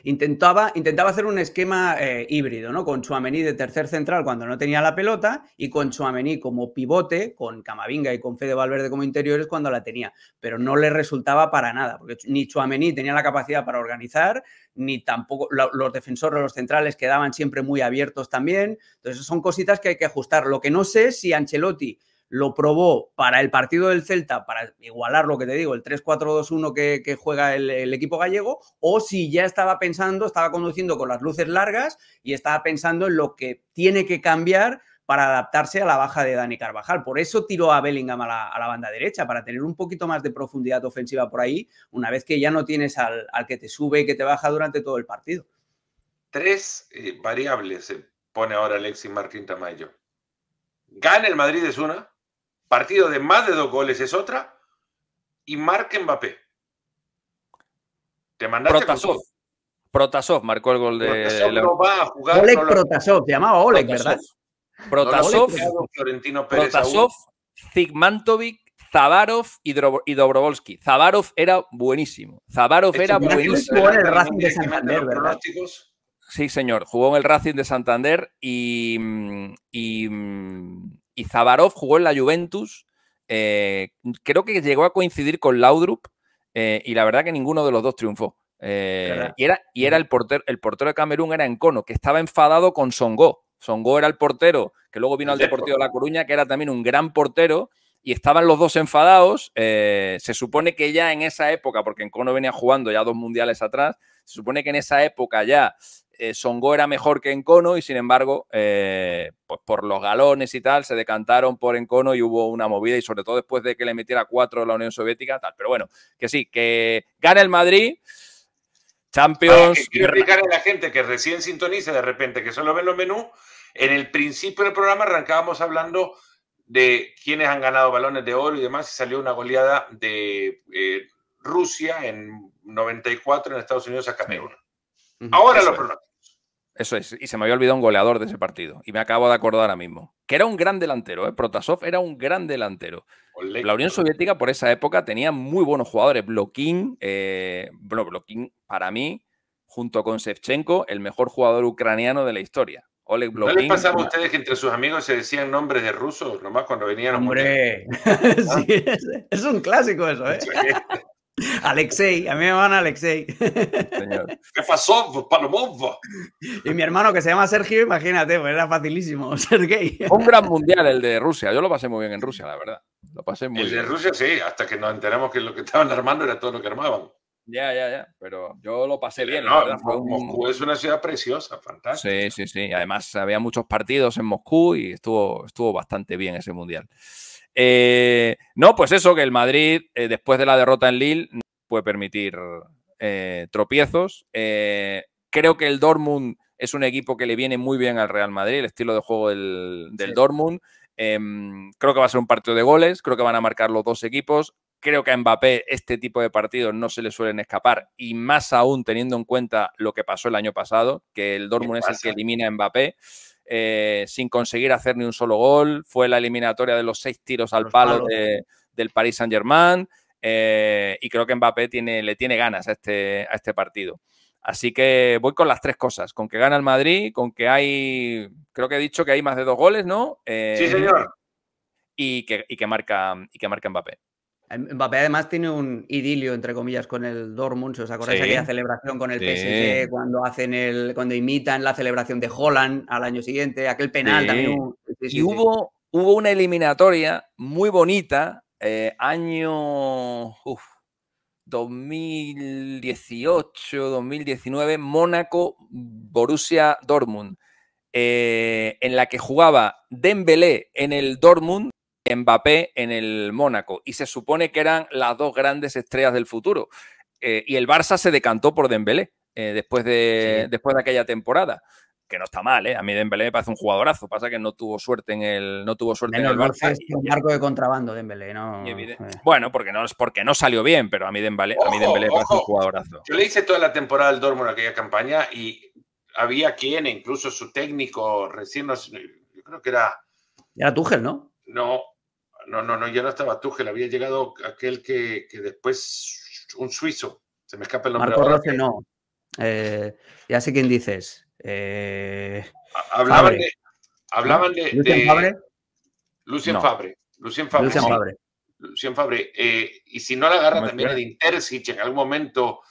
Intentaba, intentaba hacer un esquema eh, híbrido, ¿no? Con Chuamení de tercer central cuando no tenía la pelota y con Chuamení como pivote, con Camavinga y con Fede Valverde como interiores cuando la tenía. Pero no le resultaba para nada, porque ni Chuamení tenía la capacidad para organizar, ni tampoco los defensores, los centrales quedaban siempre muy abiertos también. Entonces, son cositas que hay que ajustar. Lo que no sé es si Ancelotti lo probó para el partido del Celta, para igualar lo que te digo, el 3-4-2-1 que, juega el, equipo gallego, o si ya estaba pensando, estaba conduciendo con las luces largas y estaba pensando en lo que tiene que cambiar para adaptarse a la baja de Dani Carvajal. Por eso tiró a Bellingham a la, banda derecha, para tener un poquito más de profundidad ofensiva por ahí, una vez que ya no tienes al, que te sube y que te baja durante todo el partido. Tres eh, variables se pone ahora Alexis Martín Tamayo. Gana el Madrid es una, Partido de más de dos goles es otra. Y marca Mbappé. Te mandaste Protasov. Protasov marcó el gol de. Oleg Protasov, se llamaba Oleg, ¿verdad? Protasov, Protasov, Zigmantovic, Zabarov y, Dobrovolski. Dobrovolsky. Zabarov era buenísimo. Zavarov este era buenísimo. en el Racing de Santander, ¿verdad? Sí, señor. Jugó en el Racing de Santander y mm, mm, y Zabarov jugó en la Juventus. Eh, creo que llegó a coincidir con Laudrup eh, y la verdad que ninguno de los dos triunfó. Eh, y era, el, portero, el portero de Camerún era Encono, que estaba enfadado con Songo. Songo era el portero, que luego vino al Deportivo de La Coruña, que era también un gran portero, y estaban los dos enfadados. se supone que ya en esa época, porque Encono venía jugando ya dos mundiales atrás, se supone que en esa época ya eh, Songo era mejor que Encono y sin embargo, eh, pues por los galones y tal, se decantaron por Encono y hubo una movida y sobre todo después de que le metiera cuatro a la Unión Soviética, tal. Pero bueno, que sí, que gane el Madrid. Champions. Quiero explicarle a la gente que recién sintoniza de repente, que solo ven los menús. En el principio del programa arrancábamos hablando de quienes han ganado balones de oro y demás, y salió una goleada de eh, Rusia en 94 en Estados Unidos a Camerún. Ahora lo eso es, y se me había olvidado un goleador de ese partido, y me acabo de acordar ahora mismo, que era un gran delantero, ¿eh? Protasov era un gran delantero. La Unión Soviética por esa época tenía muy buenos jugadores, Blokin eh, para mí, junto con Shevchenko, el mejor jugador ucraniano de la historia. Oleg ¿No les pasaba a ustedes que entre sus amigos se decían nombres de rusos, nomás cuando venían a ¡Hombre! ¿Ah? es, es, un clásico eso, ¿eh? Alexei, a mí me van Alexei. ¿Qué pasó, Palomov? Y mi hermano que se llama Sergio, imagínate, pues era facilísimo, Un gran mundial el de Rusia, yo lo pasé muy bien en Rusia, la verdad. Lo pasé muy el bien. de Rusia sí, hasta que nos enteramos que lo que estaban armando era todo lo que armaban. Ya, ya, ya, pero yo lo pasé bien. Moscú es una ciudad preciosa, fantástica. Sí, sí, sí. Además había muchos partidos en Moscú y estuvo, estuvo bastante bien ese mundial. Eh, no, pues eso, que el Madrid, eh, después de la derrota en Lille, no puede permitir eh, tropiezos. creo que el Dortmund es un equipo que le viene muy bien al Real Madrid, el estilo de juego del, Dortmund. Em, creo que va a ser un partido de goles, creo que van a marcar los dos equipos. Creo que a Mbappé este tipo de partidos no se le suelen escapar y más aún teniendo en cuenta lo que pasó el año pasado, que el Dortmund es el que elimina a Mbappé. Eh, sin conseguir hacer ni un solo gol. Fue la eliminatoria de los seis tiros al palo del Paris Saint Germain. Eh, y creo que Mbappé tiene, le tiene ganas a este, a este partido. Así que voy con las tres cosas, con que gana el Madrid, con que hay, creo que he dicho que hay más de dos goles, ¿no? sí, señor. Eh, y que, marca, y que marca Mbappé. Em, Mbappé además tiene un idilio, entre comillas, con el Dortmund, ¿Se os acordáis de aquella celebración con el PSG, cuando hacen el, cuando imitan la celebración de Holland al año siguiente, aquel penal también. Uh, y hubo, una eliminatoria muy bonita, eh, año 2018, 2019, Mónaco, Borussia Dortmund, eh, en la que jugaba Dembélé en el Dortmund Mbappé en el Mónaco. Y se supone que eran las dos grandes estrellas del futuro. Eh, y el Barça se decantó por Dembélé eh, después, de, después de aquella temporada. Que no está mal, ¿eh? A mí Dembélé me parece un jugadorazo. Pasa que no tuvo suerte en el, no tuvo suerte en el Barça. marco de contrabando, Dembélé, ¿no? Eh. Bueno, porque no, es porque no salió bien, pero a mí Dembélé, a mí Dembélé me parece un jugadorazo. Yo le hice toda la temporada al Dortmund aquella campaña y había quien, incluso su técnico recién, yo creo que era... Era Tuchel, ¿no? no, no, no, yo no, estaba no estaba le había llegado aquel que, después, un suizo, se me escapa el nombre. Marco Roche no, eh, ya sé quién dices. Eh, hablaban de, ¿Lucien Fabre? Lucien Fabre. Lucien Fabre. Lucien Fabre. Eh, y si no la agarra también el si en algún momento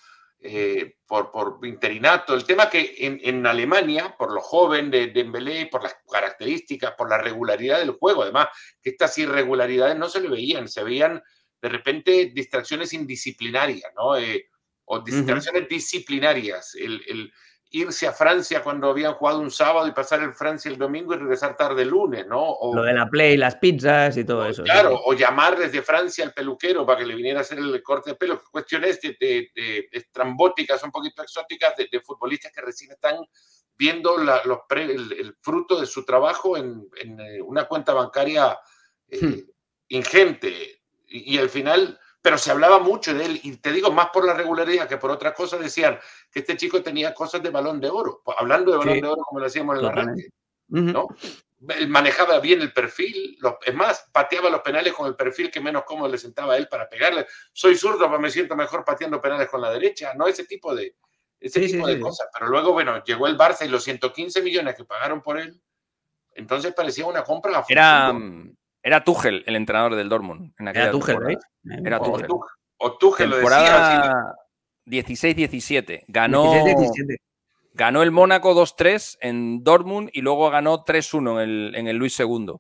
eh, por, por, interinato. El tema que en, en Alemania, por lo joven de Dembélé, por las características, por la regularidad del juego, además, que estas irregularidades no se le veían, se veían de repente distracciones indisciplinarias, ¿no? Eh, o distracciones disciplinarias. el, irse a Francia cuando habían jugado un sábado y pasar el Francia el domingo y regresar tarde el lunes, ¿no? O, Lo de la play, las pizzas y todo eso. Claro, o llamar desde Francia al peluquero para que le viniera a hacer el corte de pelo. Cuestiones de, de, de estrambóticas, un poquito exóticas, de, futbolistas que recién están viendo los el, fruto de su trabajo en, eh, una cuenta bancaria eh, hmm. ingente. Y, y al final pero se hablaba mucho de él, y te digo, más por la regularidad que por otra cosa decían que este chico tenía cosas de balón de oro, pues, hablando de balón de oro como lo hacíamos en el arranque, ¿no? manejaba bien el perfil, los, es más, pateaba los penales con el perfil que menos cómodo le sentaba a él para pegarle. Soy zurdo, pero pues, me siento mejor pateando penales con la derecha, ¿no? Ese tipo de, ese de cosas. Pero luego, bueno, llegó el Barça y los 115 millones que pagaron por él, entonces parecía una compra a Era, era Tuchel el entrenador del Dortmund. era Tuchel, ¿eh? Era Tuchel. O, Tuchel lo decía. 16-17. Ganó, ganó el Mónaco 2-3 en Dortmund y luego ganó 3-1 en el, Luis II.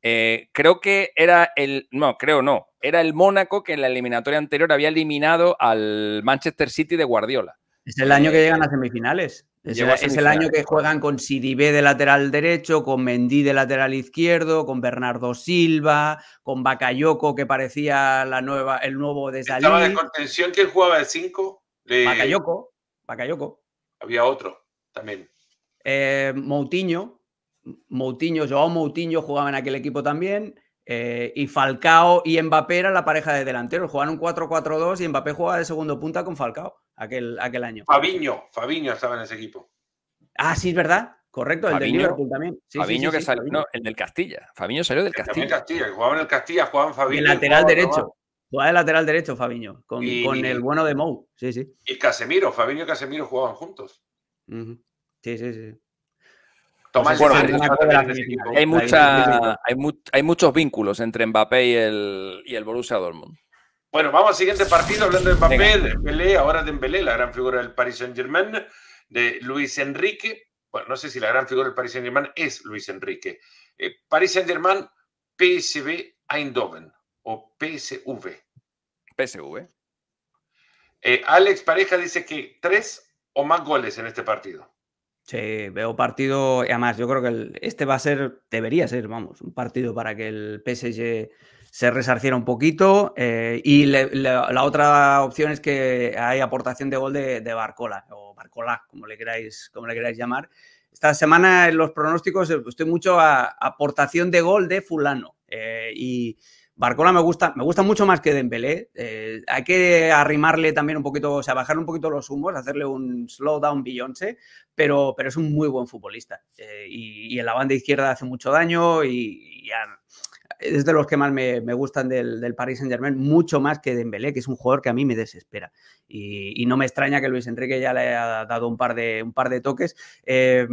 Eh, creo que era el. No, creo no. Era el Mónaco que en la eliminatoria anterior había eliminado al Manchester City de Guardiola. Es el año que eh, llegan a semifinales. Es, el, año que juegan con Sidibé de lateral derecho, con Mendy de lateral izquierdo, con Bernardo Silva, con Bacayoco, que parecía la nueva, el nuevo de Salí. Estaba de contención, ¿quién jugaba de 5? De... Bakayoko, Había otro también. Eh, Moutinho, Moutinho, Joao Moutinho jugaba en aquel equipo también. Eh, y Falcao y Mbappé era la pareja de delanteros. Jugaron 4-4-2 y Mbappé jugaba de segundo punta con Falcao aquel, año. Fabiño, Fabiño estaba en ese equipo. Ah, sí, es verdad. Correcto, Fabiño, también. Fabiño que salió, en el del Castilla. Fabiño salió del Castilla. Castilla, en el Castilla, jugaban Fabiño. lateral derecho. Jugaba. en de lateral derecho, Fabiño, con, el bueno de Mou. Y Casemiro, Fabiño y Casemiro jugaban juntos. Sí, sí, sí. hay, mucha, hay, muchos vínculos entre Mbappé y el, y el Borussia Dortmund. Bueno, vamos al siguiente partido, hablando de Mbappé, de ahora de Mbappé, la gran figura del Paris Saint-Germain, de Luis Enrique. Bueno, no sé si la gran figura del Paris Saint-Germain es Luis Enrique. Eh, Paris Saint-Germain, PSV Eindhoven o PSV. PSV. Eh, Alex Pareja dice que tres o más goles en este partido. Sí, veo partido, además yo creo que este va a ser, debería ser, vamos, un partido para que el PSG se resarciera un poquito. Eh, y la otra opción es que hay aportación de gol de, Barcola o Barcola, como le queráis, como le queráis llamar. Esta semana en los pronósticos eh, estoy mucho a aportación de gol de fulano. Eh, y Barcola me gusta, me gusta mucho más que Dembélé. hay que arrimarle también un poquito, o sea, bajar un poquito los humos, hacerle un slowdown Beyoncé, pero, pero es un muy buen futbolista. y, en la banda izquierda hace mucho daño y, es de los que más me, gustan del, del, Paris Saint Germain, mucho más que Dembélé, que es un jugador que a mí me desespera. Y, no me extraña que Luis Enrique ya le haya dado un par de, un par de toques. Eh,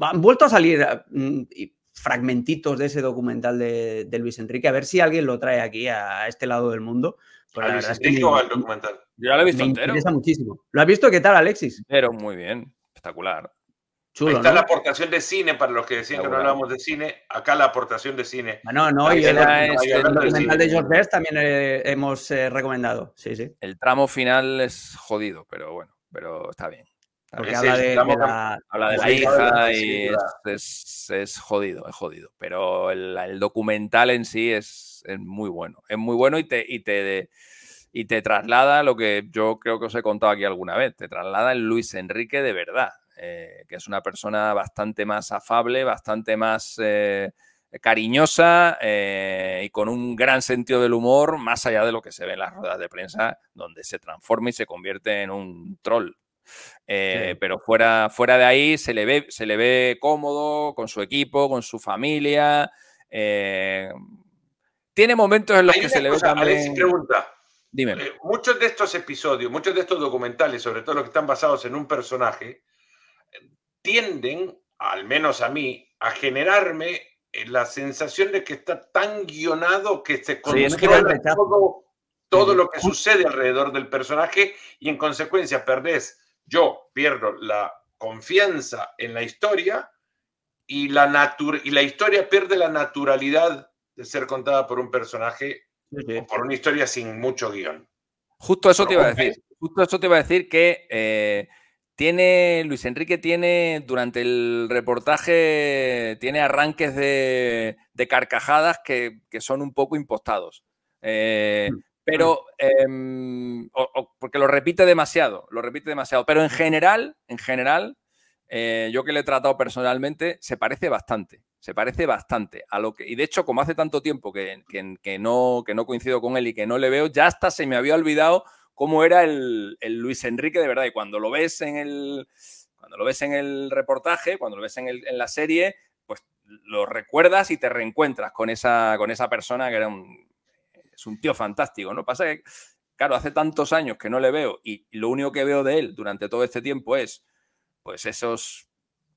han vuelto a salir mm, fragmentitos de ese documental de, Luis Enrique, a ver si alguien lo trae aquí a este lado del mundo. el pues documental? Yo ya lo he visto me interesa muchísimo. ¿Lo has visto? ¿Qué tal, Alexis? Pero muy bien, espectacular. Chulo, Ahí está la aportación de cine para los que decían que no hablábamos de cine. Acá la aportación de cine. Ah, no, no, y el, documental de George Best también eh, hemos eh, recomendado. Sí, sí. El tramo final es jodido, pero bueno, pero está bien. Porque Habla, de, la, hija y es, es, jodido, es jodido. Pero el, documental en sí es, muy bueno. Es muy bueno y te, te y te traslada lo que yo creo que os he contado aquí alguna vez. Te traslada el Luis Enrique de verdad. Eh, que es una persona bastante más afable, bastante más eh, cariñosa eh, y con un gran sentido del humor, más allá de lo que se ve en las ruedas de prensa, donde se transforma y se convierte en un troll. Pero fuera, fuera de ahí se le, ve, se le ve cómodo con su equipo, con su familia. tiene momentos en los que se le ve también... muchos de estos episodios, muchos de estos documentales, sobre todo los que están basados en un personaje, tienden, al menos a mí, a generarme eh, la sensación de que está tan guionado que se controla todo, lo que sucede alrededor del personaje y en consecuencia perdés, yo pierdo la confianza en la historia y la, y la historia pierde la naturalidad de ser contada por un personaje por una historia sin mucho guión. Justo eso te iba a decir. Justo eso te iba a decir que eh, tiene, Luis Enrique tiene, durante el reportaje, tiene arranques de, carcajadas que, son un poco impostados. Eh, mm. pero, em, porque lo repite demasiado, lo repite demasiado. Pero en general, en general, eh, yo que le he tratado personalmente, se parece bastante, se parece bastante a lo que... Y de hecho, como hace tanto tiempo que no, que no coincido con él y que no le veo, ya hasta se me había olvidado cómo era el, Luis Enrique de verdad. Y cuando lo ves en el, cuando lo ves en el reportaje, cuando lo ves en, la serie, pues lo recuerdas y te reencuentras con esa, con esa persona que era un, es un tío fantástico, ¿no? Pasa que, claro, hace tantos años que no le veo y lo único que veo de él durante todo este tiempo es, pues, esos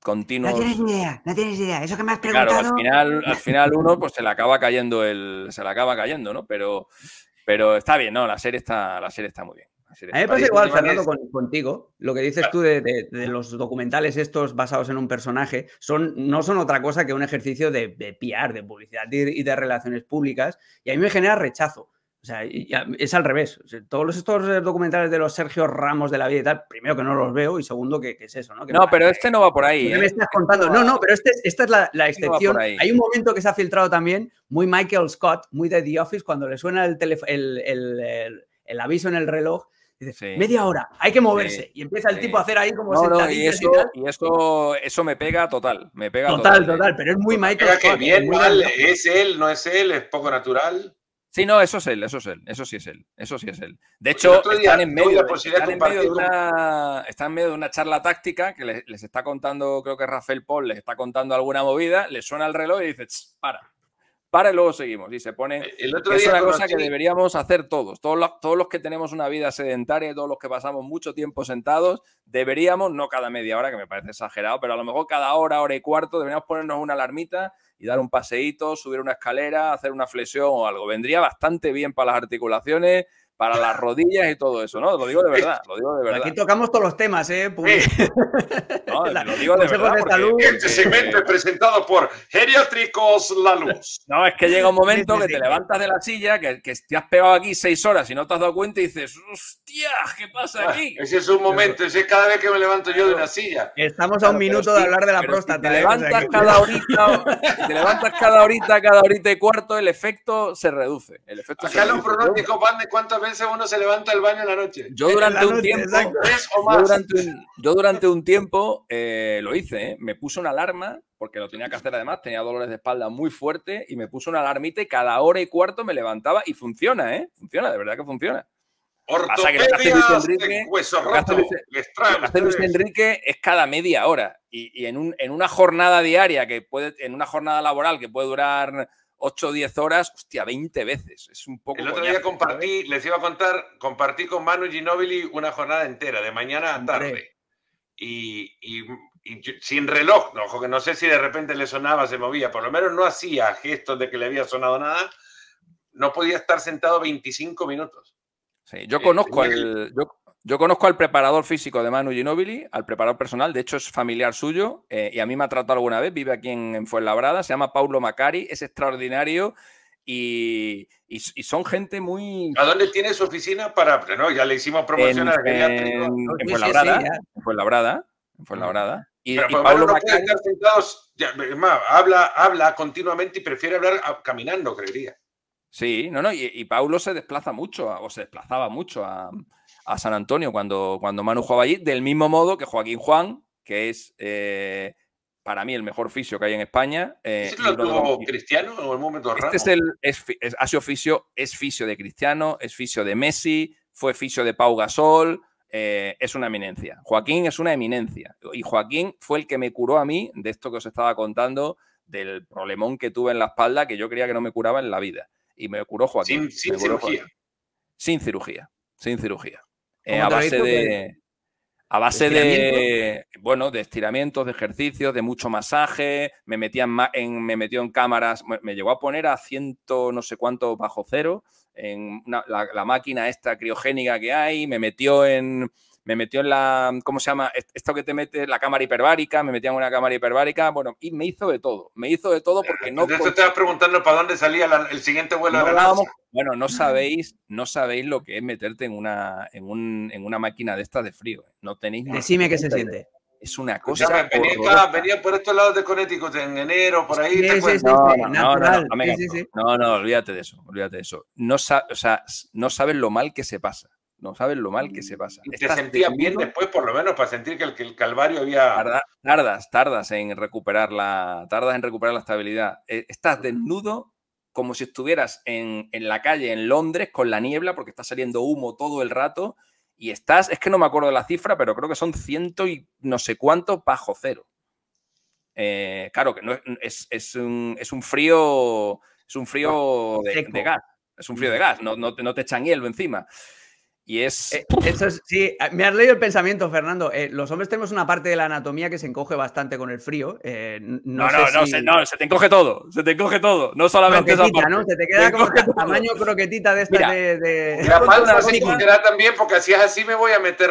continuos... No tienes idea, no tienes idea. Eso que me has preguntado... Claro, al final, al final uno, pues, se le acaba cayendo el... se le acaba cayendo, ¿no? Pero... Pero está bien, ¿no? La serie está, la serie está muy bien. A mí me pasa igual, Fernando, contigo. Lo que dices tú de, los documentales estos basados en un personaje son, no son otra cosa que un ejercicio de, de PR, de publicidad y de relaciones públicas. Y a mí me genera rechazo. O sea, es al revés. todos estos eh, documentales de los Sergio Ramos de la vida y tal, primero que no los veo y segundo que, es eso, ¿no? no, pero este no va por ahí. Me ¿eh? estás contando? No, no, pero este esta es la, este excepción. Hay un momento que se ha filtrado también, muy Michael Scott, muy de The Office, cuando le suena el, aviso en el reloj dice, media hora, hay que moverse. Y empieza el tipo a hacer ahí como no, no, y, eso, eso, me pega total. Me pega total, total, ¿eh? pero es muy Michael. Scott, es él, no es él, es poco natural. Sí, no, eso es él, eso es él, eso sí es él, eso sí es él. De hecho, están, en medio, de, una, charla táctica que les, está contando, creo que Rafael Paul les está contando alguna movida, le suena el reloj y dice, para, para y luego seguimos. Y se pone. El es una cosa que deberíamos hacer todos. Todos los, todos los que tenemos una vida sedentaria, todos los que pasamos mucho tiempo sentados, deberíamos, no cada media hora, que me parece exagerado, pero a lo mejor cada hora, hora y cuarto, deberíamos ponernos una alarmita y dar un paseíto, subir una escalera, hacer una flexión o algo. Vendría bastante bien para las articulaciones, para las rodillas y todo eso, ¿no? Lo digo de verdad, lo digo de verdad. Aquí tocamos todos los temas, ¿eh? No, lo digo de verdad. Este segmento es presentado por Geriátricos La Luz. No, es que llega un momento que te levantas de la silla, que, te has pegado aquí seis horas y no te has dado cuenta y dices, hostia, ¿qué pasa ah, aquí? ese es un momento, ese es cada vez que me levanto yo de una silla. Estamos a un minuto de hablar de la próstata. te, ¿eh? levantas pues cada horita, te levantas cada horita, cada horita y cuarto, el efecto se reduce. Acá van de cuántas uno se levanta al baño en la noche. Yo durante un tiempo, eh, lo hice, ¿eh? me puse una alarma, porque lo tenía que hacer además, tenía dolores de espalda muy fuerte y me puse una alarmita y cada hora y cuarto me levantaba y funciona, ¿eh? Funciona, de verdad que funciona. que Luis Enrique es cada media hora y, en, en una jornada diaria que puede, en una jornada laboral que puede durar 8 o 10 horas, hostia, 20 veces. Es un poco. El otro día compartí, les iba a contar, compartí con Manu Ginobili una jornada entera, de mañana a tarde. Y, y, sin reloj, ojo, que no sé si de repente le sonaba, se movía, por lo menos no hacía gestos de que le había sonado nada. No podía estar sentado 25 minutos. Sí, yo conozco el eh, al. Yo conozco al preparador físico de Manu Ginobili, al preparador personal, de hecho es familiar suyo eh, y a mí me ha tratado alguna vez, vive aquí en, Fuenlabrada, se llama Paulo Macari, es extraordinario y, son gente muy... ¿A dónde tiene su oficina para...? ya le hicimos promoción en, a En, Fuenlabrada, en Fuenlabrada, Fuenlabrada. Y, Macari... habla, habla continuamente y prefiere hablar caminando, creería. Sí, no, no, y, Paulo se desplaza mucho, o se desplazaba mucho a a San Antonio cuando, cuando Manu jugaba allí, del mismo modo que Joaquín Juan, que es eh, para mí el mejor fisio que hay en España. Eh, lo tuvo Cristiano en el momento este raro? Este es el, es, fisio, es fisio de Cristiano, es fisio de Messi, fue fisio de Pau Gasol, eh, es una eminencia. Joaquín es una eminencia. Y Joaquín fue el que me curó a mí de esto que os estaba contando, del problemón que tuve en la espalda que yo creía que no me curaba en la vida. Y me curó Joaquín. Sin, cirugía. Sin cirugía. Sin cirugía. Eh, a base de... A base de, bueno, de estiramientos, de ejercicios, de mucho masaje, me en, me metió en cámaras, me, llegó a poner a ciento no sé cuánto bajo cero en la, la, máquina esta criogénica que hay, me metió en, me metió en la, ¿cómo se llama? E-, esto que te mete, la cámara hiperbárica, me metía en una cámara hiperbárica, bueno, y me hizo de todo, me hizo de todo porque no... Entonces te vas preguntando para dónde salía el siguiente vuelo de Bueno, no sabéis, no sabéis lo que es meterte en una, en, una máquina de estas de frío. ¿eh? No tenéis... Decime qué se siente. Es una pues cosa. venía, por estos lados de Connecticut en enero, por ahí. no, no, no, olvídate de eso, olvídate de eso. No, o sea, no sabes lo mal que se pasa. No sabes lo mal que se mm, pasa. te sentías bien después, por lo menos, para sentir que el, calvario había. Tardas, tardas, en recuperar la. Tardas en recuperar la estabilidad. E, estás desnudo como si estuvieras en, la calle en Londres con la niebla, porque está saliendo humo todo el rato. Y estás, es que no me acuerdo de la cifra, pero creo que son ciento y no sé cuánto bajo cero. Eh, claro que no es, es, un, frío. Es un frío de, gas. Es un frío de gas, no, no, no te echan hielo encima. Y es... Eh, eso es, sí, eh, me has leído el pensamiento, Fernando. Eh, los hombres tenemos una parte de la anatomía que se encoge bastante con el frío. no, no, no, se, no, se, te encoge todo. Se te encoge todo. No solamente esa parte. ¿no? Se te queda como como tamaño croquetita de esta de, La falda no también, porque así es así me voy a meter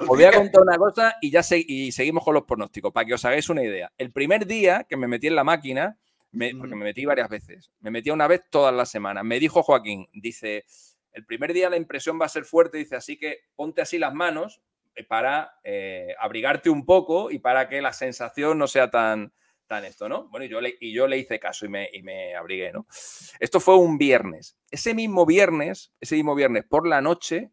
Os voy a contar una cosa y ya y seguimos con los pronósticos, para que os hagáis una idea. El primer día que me metí en la máquina, porque me metí varias veces, me metí una vez todas las semanas, me dijo Joaquín, dice el primer día la impresión va a ser fuerte, dice, así que ponte así las manos eh, para eh, abrigarte un poco y para que la sensación no sea tan, tan esto, ¿no? Bueno, y yo le, y yo le hice caso y me, abrigué, ¿no? Esto fue un viernes. Ese mismo viernes, ese mismo viernes por la noche,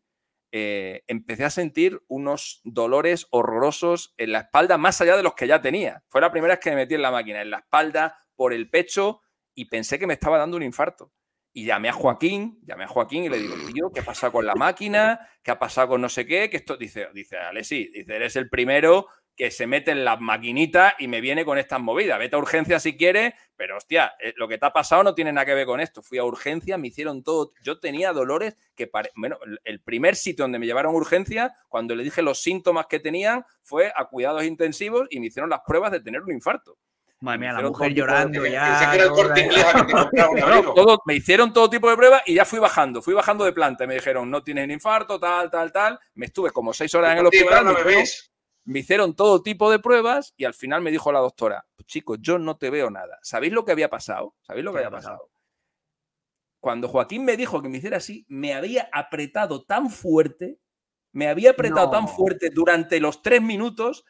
eh, empecé a sentir unos dolores horrorosos en la espalda, más allá de los que ya tenía. Fue la primera vez que me metí en la máquina, en la espalda, por el pecho, y pensé que me estaba dando un infarto. Y llamé a Joaquín, llamé a Joaquín y le digo, tío, ¿qué pasado con la máquina? ¿Qué ha pasado con no sé qué? Que esto dice, dice, sí, dice, eres el primero que se mete en las maquinitas y me viene con estas movidas. Vete a urgencia si quieres, pero hostia, eh, lo que te ha pasado no tiene nada que ver con esto. Fui a urgencia, me hicieron todo. Yo tenía dolores que, bueno, el primer sitio donde me llevaron a urgencia, cuando le dije los síntomas que tenían, fue a cuidados intensivos y me hicieron las pruebas de tener un infarto. Madre mía, la mujer llorando ya. me hicieron todo tipo de pruebas y ya fui bajando, fui bajando de planta. Y me dijeron, no tienes infarto, tal, tal, tal. Me estuve como seis horas en el hospital. me, hicieron todo tipo de pruebas y al final me dijo la doctora, chicos, yo no te veo nada. ¿Sabéis lo que había pasado? ¿Sabéis lo que había pasado? Cuando Joaquín me dijo que me hiciera así, me había apretado tan fuerte, me había apretado tan fuerte durante los tres minutos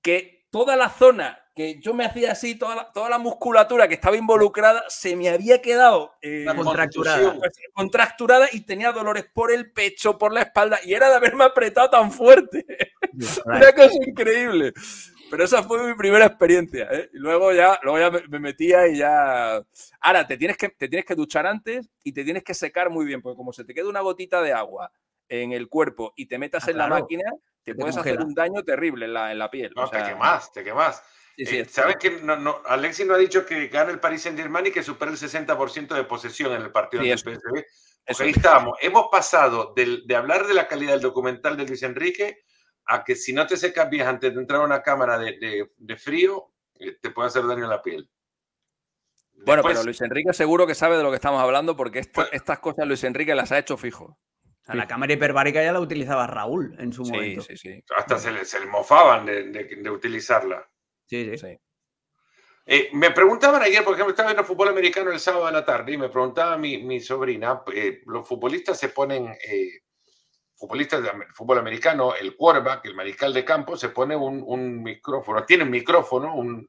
que toda la zona que yo me hacía así, toda la, toda la musculatura que estaba involucrada se me había quedado eh, contracturada. contracturada y tenía dolores por el pecho, por la espalda, y era de haberme apretado tan fuerte. Una cosa increíble. Pero esa fue mi primera experiencia. ¿eh? Y luego ya, luego ya me, metía y ya. Ahora, te tienes, que, te tienes que duchar antes y te tienes que secar muy bien, porque como se te queda una gotita de agua en el cuerpo y te metas ah, en la máquina, te, puedes hacer un daño terrible en la, en la piel. o sea, te quemas, te quemas Sí, eh, que Alexis no ha dicho que gana el Paris Saint Germain y que supera el 60% de posesión en el partido del PSV? ahí estábamos. Hemos pasado de, hablar de la calidad del documental de Luis Enrique a que si no te secas bien antes de entrar a una cámara de, frío, eh, te puede hacer daño a la piel. bueno, pero Luis Enrique seguro que sabe de lo que estamos hablando porque pues estas cosas Luis Enrique las ha hecho fijo. la cámara hiperbárica ya la utilizaba Raúl en su momento. Hasta se, le, mofaban de utilizarla. Sí, sí. Eh, me preguntaban ayer, por ejemplo, estaba viendo fútbol americano el sábado de la tarde y me preguntaba mi, mi sobrina, eh, los futbolistas se ponen, eh, futbolistas de fútbol americano, el quarterback, el mariscal de campo, se pone un, micrófono, tiene un micrófono, un,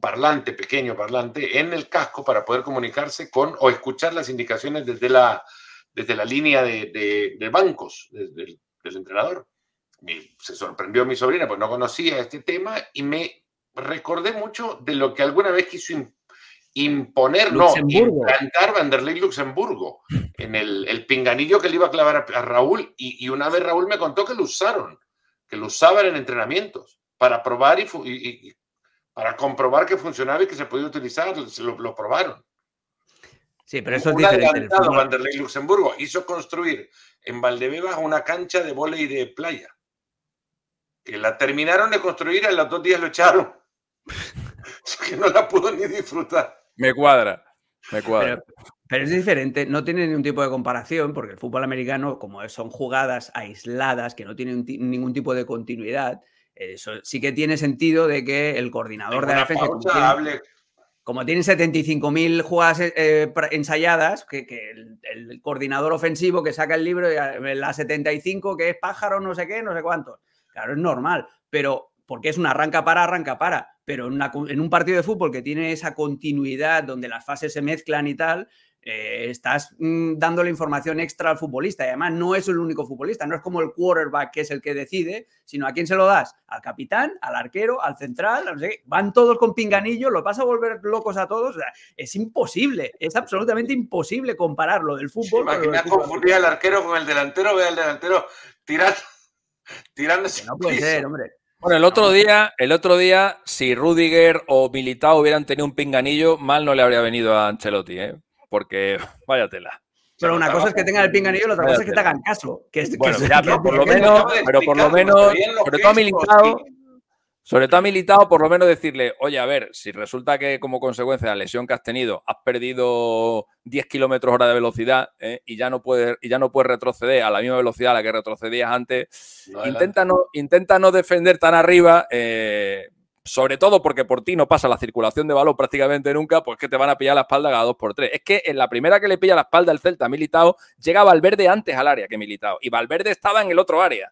parlante, pequeño parlante, en el casco para poder comunicarse con o escuchar las indicaciones desde la, desde la línea de, bancos, desde el, del entrenador se sorprendió mi sobrina, pues no conocía este tema y me recordé mucho de lo que alguna vez quiso imponer, Luxemburgo. no, implantar Vanderlei Luxemburgo en el, el, pinganillo que le iba a clavar a, Raúl. Y, una vez Raúl me contó que lo usaron, que lo usaban en entrenamientos para probar y, para comprobar que funcionaba y que se podía utilizar, lo, lo probaron. Sí, pero eso es diferente. Vanderlei Luxemburgo hizo construir en Valdebebas una cancha de volei de playa que la terminaron de construir, en los dos días lo echaron. que no la pudo ni disfrutar. Me cuadra, me cuadra. Pero, es diferente, no tiene ningún tipo de comparación, porque el fútbol americano, como son jugadas aisladas, que no tienen ningún tipo de continuidad, sí que tiene sentido de que el coordinador de la defensa... como tienen 75.000 jugadas eh, eh, ensayadas, que, el, coordinador ofensivo que saca el libro, la 75, que es pájaro, no sé qué, no sé cuántos. Claro, es normal, pero porque es un arranca para, arranca para. Pero en, un partido de fútbol que tiene esa continuidad donde las fases se mezclan y tal, eh, estás mm, dando la información extra al futbolista y además no es el único futbolista, no es como el quarterback que es el que decide, sino a quién se lo das, al capitán, al arquero, al central, no sé van todos con pinganillo, lo vas a volver locos a todos, es imposible, es absolutamente imposible compararlo del fútbol. me ha confundir al arquero con el delantero, ve al delantero tirar tirándose. No puede Bueno, el otro día, el otro día, si Rudiger o Militao hubieran tenido un pinganillo, mal no le habría venido a Ancelotti, ¿eh? Porque vaya tela. Pero una cosa es que tengan el pinganillo, la otra cosa es que te hagan caso. Que, bueno, ya, pero por lo menos, pero por lo menos, pero todo Militao, sobre todo a Militao, por lo menos decirle, oye, a ver, si resulta que como consecuencia de la lesión que has tenido has perdido 10 kilómetros hora de velocidad ¿eh? y, ya no puedes, y ya no puedes retroceder a la misma velocidad a la que retrocedías antes, intenta, no, defender tan arriba, eh, sobre todo porque por ti no pasa la circulación de balón prácticamente nunca, pues que te van a pillar la espalda cada 2 por 3 Es que en la primera que le pilla la espalda el Celta a Militao, llega Valverde antes al área que Militao y Valverde estaba en el otro área.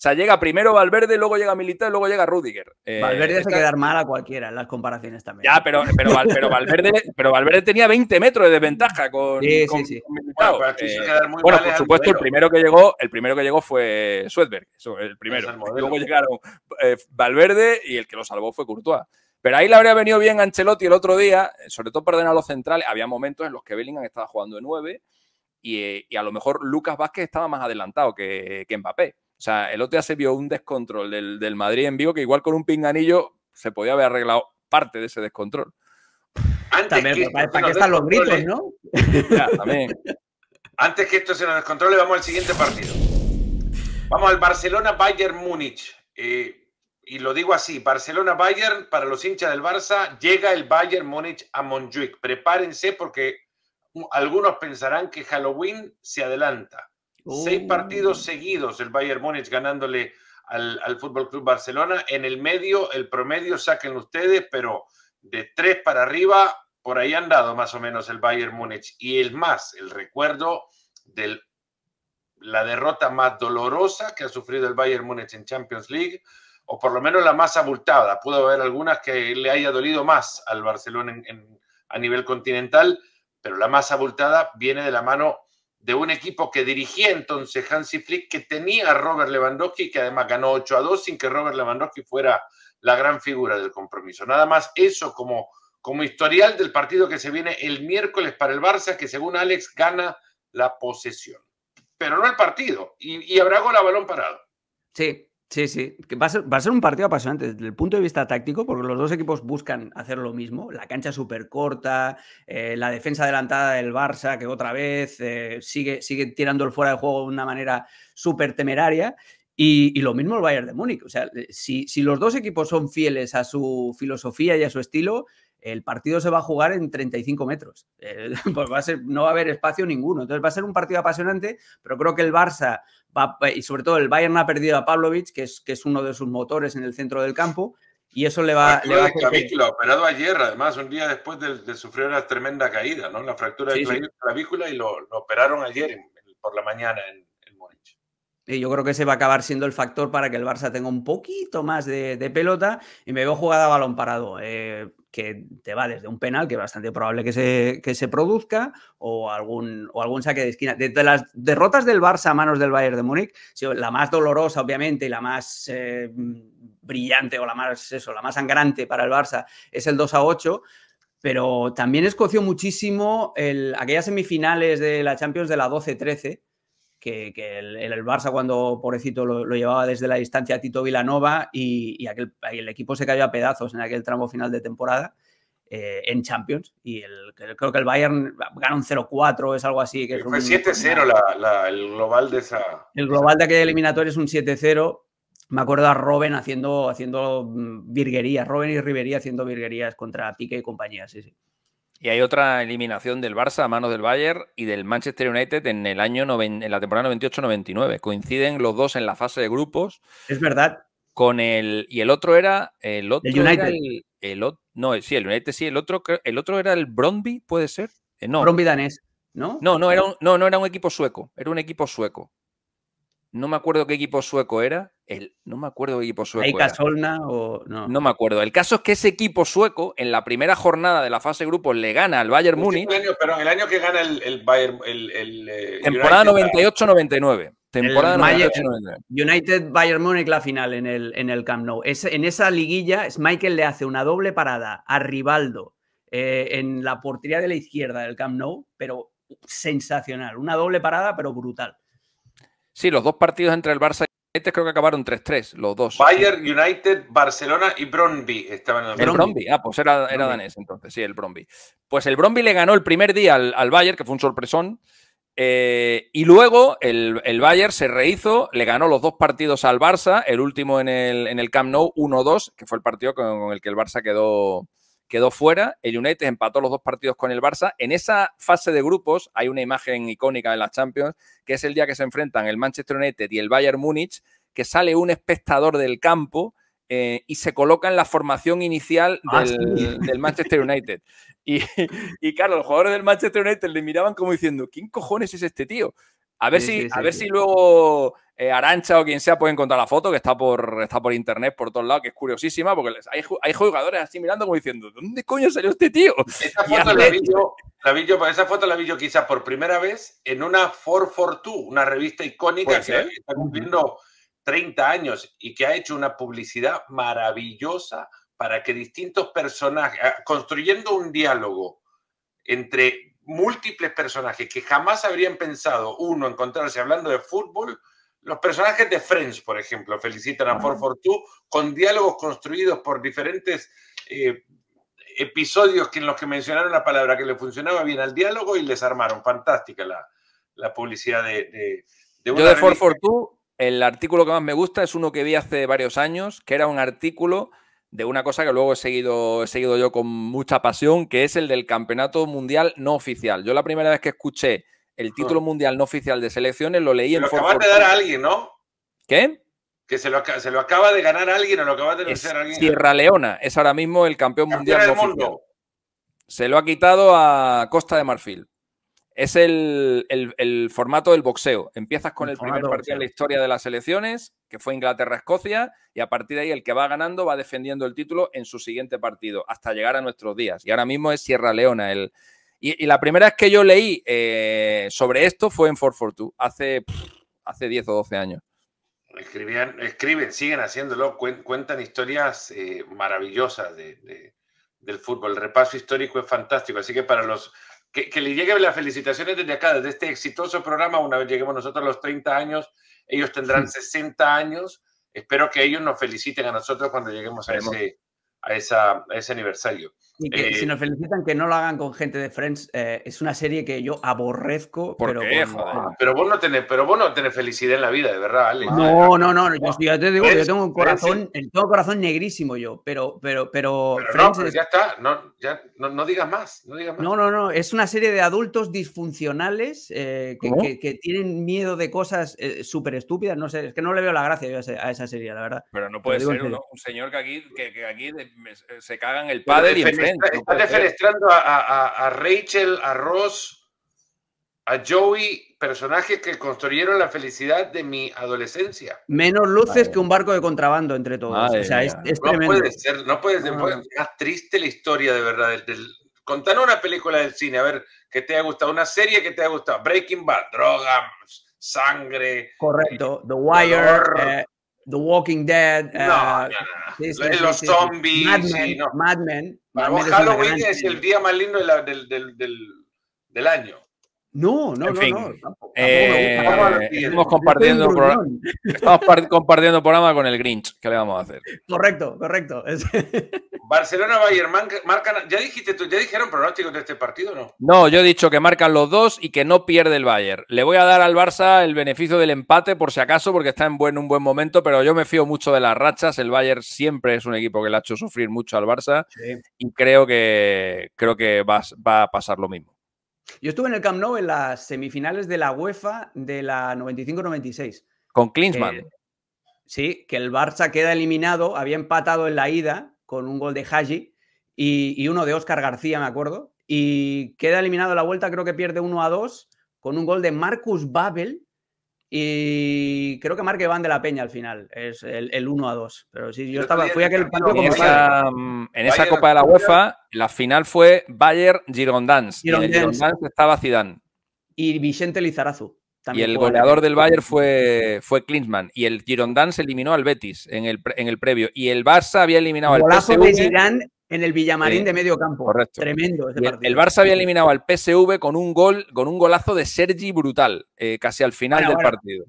O sea, llega primero Valverde, luego llega Militar, luego llega Rudiger. Eh, Valverde se quedar mal a cualquiera en las comparaciones también. Ya, pero, pero, Valverde, pero Valverde tenía 20 metros de desventaja con, sí, Bueno, eh, por supuesto, el primero que llegó, el primero que llegó fue Suedberg, el primero. luego llegaron eh, Valverde y el que lo salvó fue Courtois. Pero ahí le habría venido bien a Ancelotti el otro día, sobre todo perder a los centrales. Había momentos en los que Bellingham estaba jugando de 9 y, a lo mejor Lucas Vázquez estaba más adelantado que, que Mbappé. O sea, el otro día se vio un descontrol del, Madrid en vivo que igual con un pinganillo se podía haber arreglado parte de ese descontrol. Antes que, están los gritos, ¿no? Antes que esto se nos descontrole, vamos al siguiente partido. Vamos al Barcelona-Bayern Múnich. Eh, y lo digo así, Barcelona-Bayern, para los hinchas del Barça, llega el Bayern Múnich a Montjuic. Prepárense porque uh, algunos pensarán que Halloween se adelanta. Seis partidos oh. seguidos el Bayern Múnich ganándole al, al Fútbol Club Barcelona. En el medio, el promedio, saquen ustedes, pero de tres para arriba, por ahí han dado más o menos el Bayern Múnich. Y el más, el recuerdo de la derrota más dolorosa que ha sufrido el Bayern Múnich en Champions League, o por lo menos la más abultada. Pudo haber algunas que le haya dolido más al Barcelona a nivel continental, pero la más abultada viene de la mano de un equipo que dirigía entonces Hansi Flick, que tenía a Robert Lewandowski, que además ganó 8 a 2 sin que Robert Lewandowski fuera la gran figura del compromiso. Nada más eso como, como historial del partido que se viene el miércoles para el Barça, que según Alex gana la posesión. Pero no el partido, y, y habrá gol a balón parado. Sí, Sí, sí, va a, ser, un partido apasionante desde el punto de vista táctico, porque los dos equipos buscan hacer lo mismo, la cancha súper corta, eh, la defensa adelantada del Barça, que otra vez eh, sigue, sigue tirando el fuera de juego de una manera súper temeraria, y, lo mismo el Bayern de Múnich. O sea, eh, si, si, los dos equipos son fieles a su filosofía y a su estilo, el partido se va a jugar en 35 metros. Eh, pues no va a haber espacio ninguno. Entonces va a ser un partido apasionante, pero creo que el Barça eh, y sobre todo el Bayern ha perdido a Pavlovich... que es, que es uno de sus motores en el centro del campo. Y eso le va, le va a... clavícula, operado ayer, además, un día después de, sufrir una tremenda caída, ¿no? La fractura de la clavícula y lo, operaron ayer por la mañana en, en Y yo creo que ese va a acabar siendo el factor para que el Barça tenga un poquito más de, pelota y me veo jugada a balón parado. Eh, que te va desde un penal, que es bastante probable que se, se produzca, o algún, o algún saque de esquina. De, las derrotas del Barça a manos del Bayern de Múnich, la más dolorosa, obviamente, y la más eh, brillante o la más, eso, la más sangrante para el Barça es el 2 a 8, pero también escoció muchísimo aquellas semifinales de la Champions de la 12-13 que, el, Barça cuando pobrecito lo, llevaba desde la distancia a Tito Vilanova y, el equipo se cayó a pedazos en aquel tramo final de temporada eh, en Champions y el, creo que el Bayern ganó un 0-4, es algo así. Que es fue 7-0 el global de esa... El global de aquel eliminatorio es un 7-0. Me acuerdo a Robben haciendo, haciendo mm, virguerías, Robben y Rivería haciendo virguerías contra Pique y compañía, sí, sí. Y hay otra eliminación del Barça a manos del Bayern y del Manchester United en el año en la temporada 98-99. Coinciden los dos en la fase de grupos. Es verdad. Con el y el otro era el otro el United. el, no, sí, el United sí, el otro el otro era el Bromby, puede ser? Eh, no. danés, ¿no? No, no era no, no era un equipo sueco, era un equipo sueco. No me acuerdo qué equipo sueco era no me acuerdo de equipo sueco. Solna o no? No me acuerdo. El caso es que ese equipo sueco en la primera jornada de la fase grupo, grupos le gana al Bayern pues Múnich. Pero año, el año que gana el, Bayern. El, eh, temporada 98-99. Temporada 98 United Bayern Munich la final en el, en el Camp Nou. Es, en esa liguilla, Michael le hace una doble parada a Rivaldo eh, en la portería de la izquierda del Camp Nou, pero sensacional. Una doble parada, pero brutal. Sí, los dos partidos entre el Barça este creo que acabaron 3-3, los dos. Bayern, United, Barcelona y Bromby estaban en el, el Bromby. ah, pues era, danés entonces, sí, el Bromby. Pues el Bromby le ganó el primer día al, al Bayern, que fue un sorpresón. Eh, y luego el, el, Bayern se rehizo, le ganó los dos partidos al Barça, el último en el, en el Camp Nou 1-2, que fue el partido con, el que el Barça quedó, quedó fuera. El United empató los dos partidos con el Barça. En esa fase de grupos hay una imagen icónica de las Champions, que es el día que se enfrentan el Manchester United y el Bayern Múnich, que sale un espectador del campo eh, y se coloca en la formación inicial ah, del, Manchester United. Y, y, claro, los jugadores del Manchester United le miraban como diciendo, ¿quién cojones es este tío? A ver si, a ver si luego eh, Arancha o quien sea puede encontrar la foto que está por, está por internet, por todos lados, que es curiosísima, porque hay, jugadores así mirando como diciendo, ¿dónde coño salió este tío? Esa foto la vi, yo, vi, yo, esa foto la quizás por primera vez en una 442, una revista icónica que está cumpliendo 30 años y que ha hecho una publicidad maravillosa para que distintos personajes, ah, construyendo un diálogo entre múltiples personajes que jamás habrían pensado uno encontrarse hablando de fútbol. Los personajes de Friends, por ejemplo, felicitan a 442 con diálogos construidos por diferentes eh, episodios que en los que mencionaron la palabra que le funcionaba bien al diálogo y les armaron. Fantástica la, publicidad de, de, de Yo de el artículo que más me gusta es uno que vi hace varios años, que era un artículo de una cosa que luego he seguido, he seguido yo con mucha pasión, que es el del campeonato mundial no oficial. Yo la primera vez que escuché el ah. título mundial no oficial de selecciones lo leí en... Lo acabas de dar a alguien, ¿no? ¿Qué? Que se lo, acaba de ganar alguien o lo acaba de a alguien. Sierra Leona es ahora mismo el campeón, mundial no oficial. Se lo ha quitado a Costa de Marfil. Es el, formato del boxeo. Empiezas con el, primer partido en la historia de las elecciones, que fue Inglaterra-Escocia, y a partir de ahí el que va ganando va defendiendo el título en su siguiente partido, hasta llegar a nuestros días. Y ahora mismo es Sierra Leona. y, la primera vez que yo leí eh, sobre esto fue en 442, hace, hace 10 o 12 años. Escribían, escriben, siguen haciéndolo, cuentan historias eh, maravillosas del fútbol. El repaso histórico es fantástico, así que para los que, les le lleguen las felicitaciones desde acá, desde este exitoso programa. Una vez lleguemos nosotros a los 30 años, ellos tendrán 60 años. Espero que ellos nos feliciten a nosotros cuando lleguemos a ese, a ese aniversario si eh, nos felicitan que no lo hagan con gente de Friends, eh, es una serie que yo aborrezco. ¿Por pero, bueno, pero vos no tenés, pero vos no felicidad en la vida, de verdad, Alex. No, no, no, yo, digo, yo tengo un corazón, el todo corazón negrísimo yo, pero, pero, pero. Friends, ya está, no, digas más, no digas más. No, no, no. Es una serie de adultos disfuncionales eh, que, tienen miedo de cosas súper estúpidas. No sé, es que no le veo la gracia a, esa serie, la verdad. Pero no puede ser un, señor que aquí, que, aquí se cagan el padre y el está defenestrando a, Rachel, a Ross, a Joey, personajes que construyeron la felicidad de mi adolescencia. Menos luces que un barco de contrabando entre todos. no Puede ser, no puede ser. No. Es triste la historia de verdad. contanos una película del cine, a ver, que te haya gustado, una serie que te haya gustado. Breaking Bad, drogas, sangre. Correcto. Eh, The Wire. Eh, The Walking Dead, los zombies, Mad Men, para vos Halloween es el día más lindo de la, del, del, del, del año. No, no, no, eh, estamos, compartiendo programa, estamos compartiendo con el Grinch. ¿Qué le vamos a hacer? Correcto, correcto. Barcelona Bayern ¿Ya dijiste tú, ya dijeron pronósticos de este partido, no? No, yo he dicho que marcan los dos y que no pierde el Bayern. Le voy a dar al Barça el beneficio del empate por si acaso, porque está en buen, un buen momento, pero yo me fío mucho de las rachas. El Bayern siempre es un equipo que le ha hecho sufrir mucho al Barça y creo que creo que va a pasar lo mismo. Yo estuve en el Camp Nou en las semifinales de la UEFA de la 95-96. Con Klinsmann. sí, que el Barça queda eliminado, había empatado en la ida con un gol de Haji y, uno de Óscar García, me acuerdo. Y queda eliminado la vuelta, creo que pierde 1 a 2 con un gol de Marcus Babel y creo que marque Van de la Peña al final, es el, 1 a 2. Pero sí, yo estaba, fui aquel mm, En esa Copa de la UEFA, la final fue Bayern girondans Y en el estaba Zidane. Y Vicente Lizarazu. y el goleador del Bayern fue, fue Klinsmann. Y el Girondans eliminó al Betis en el, previo. Y el Barça había eliminado al PSG en el Villamarín de medio campo. Correcto. Tremendo ese partido. El Barça había eliminado al PSV con un gol, con un golazo de Sergi brutal, eh, casi al final del partido.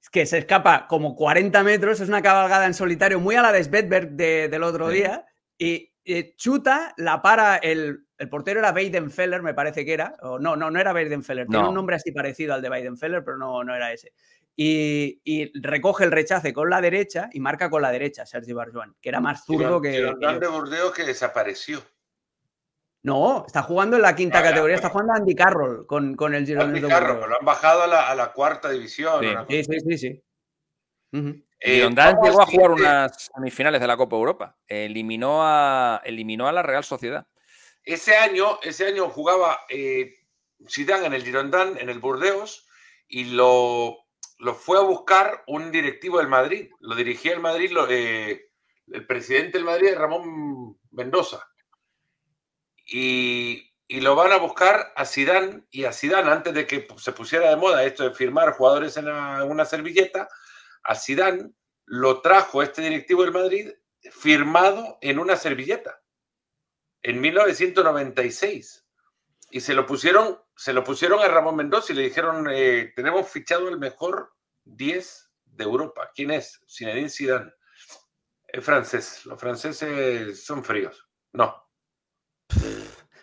Es que se escapa como 40 metros, es una cabalgada en solitario muy a la de Svedberg del otro día. Y, eh, chuta, la para el, portero era Weidenfeller, me parece que era. O no, no, no era Weidenfeller. Tiene un nombre así parecido al de Weidenfeller, pero no, no era ese y, recoge el rechace con la derecha y marca con la derecha Sergio Barjuan, que era más zurdo que. Girondán de Burdeos que desapareció. No, está jugando en la quinta categoría, está jugando Andy Carroll con, con el Girondins Andy Carroll, lo han bajado a la, cuarta división. Sí, sí, sí. sí, eh, eh, llegó a jugar unas semifinales de la Copa Europa. Eliminó a, eliminó a la Real Sociedad. Ese año, ese año jugaba eh, Zidane en el girondán en el Burdeos, y lo lo fue a buscar un directivo del Madrid. Lo dirigía el Madrid, eh, el presidente del Madrid, Ramón Mendoza. Y, lo van a buscar a Sidán y a Sidán, antes de que se pusiera de moda esto de firmar jugadores en una, servilleta, a Sidán lo trajo este directivo del Madrid firmado en una servilleta en 1996 y se lo pusieron, se lo pusieron a Ramón Mendoza y le dijeron, eh, tenemos fichado el mejor 10 de Europa. ¿Quién es? Zinedine Zidane. Es francés. Los franceses son fríos. No.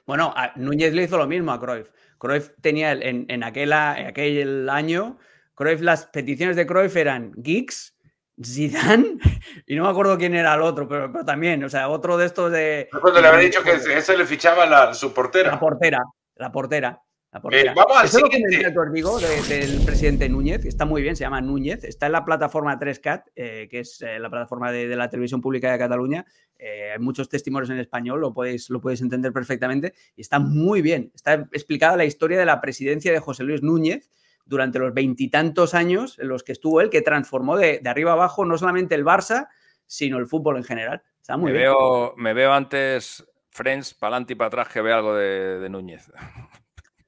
Bueno, Núñez le hizo lo mismo a Cruyff. Cruyff tenía en, aquel, aquel año, las peticiones de Cruyff eran geeks, Zidane y no me acuerdo quién era el otro, pero, también, o sea, otro de estos de. Cuando le habría dicho que ese le fichaba la, su portera. La portera, la portera. La portera. lo vamos al siguiente. amigo del presidente Núñez, está muy bien, se llama Núñez, está en la plataforma 3CAT, eh, que es eh, la plataforma de, la televisión pública de Cataluña. Eh, hay muchos testimonios en español, lo podéis, lo entender perfectamente, y está muy bien. Está explicada la historia de la presidencia de José Luis Núñez, durante los veintitantos años en los que estuvo él, que transformó de, arriba abajo no solamente el Barça, sino el fútbol en general. Está muy bien. Veo, me veo antes Friends, para adelante y para atrás, que ve algo de, Núñez.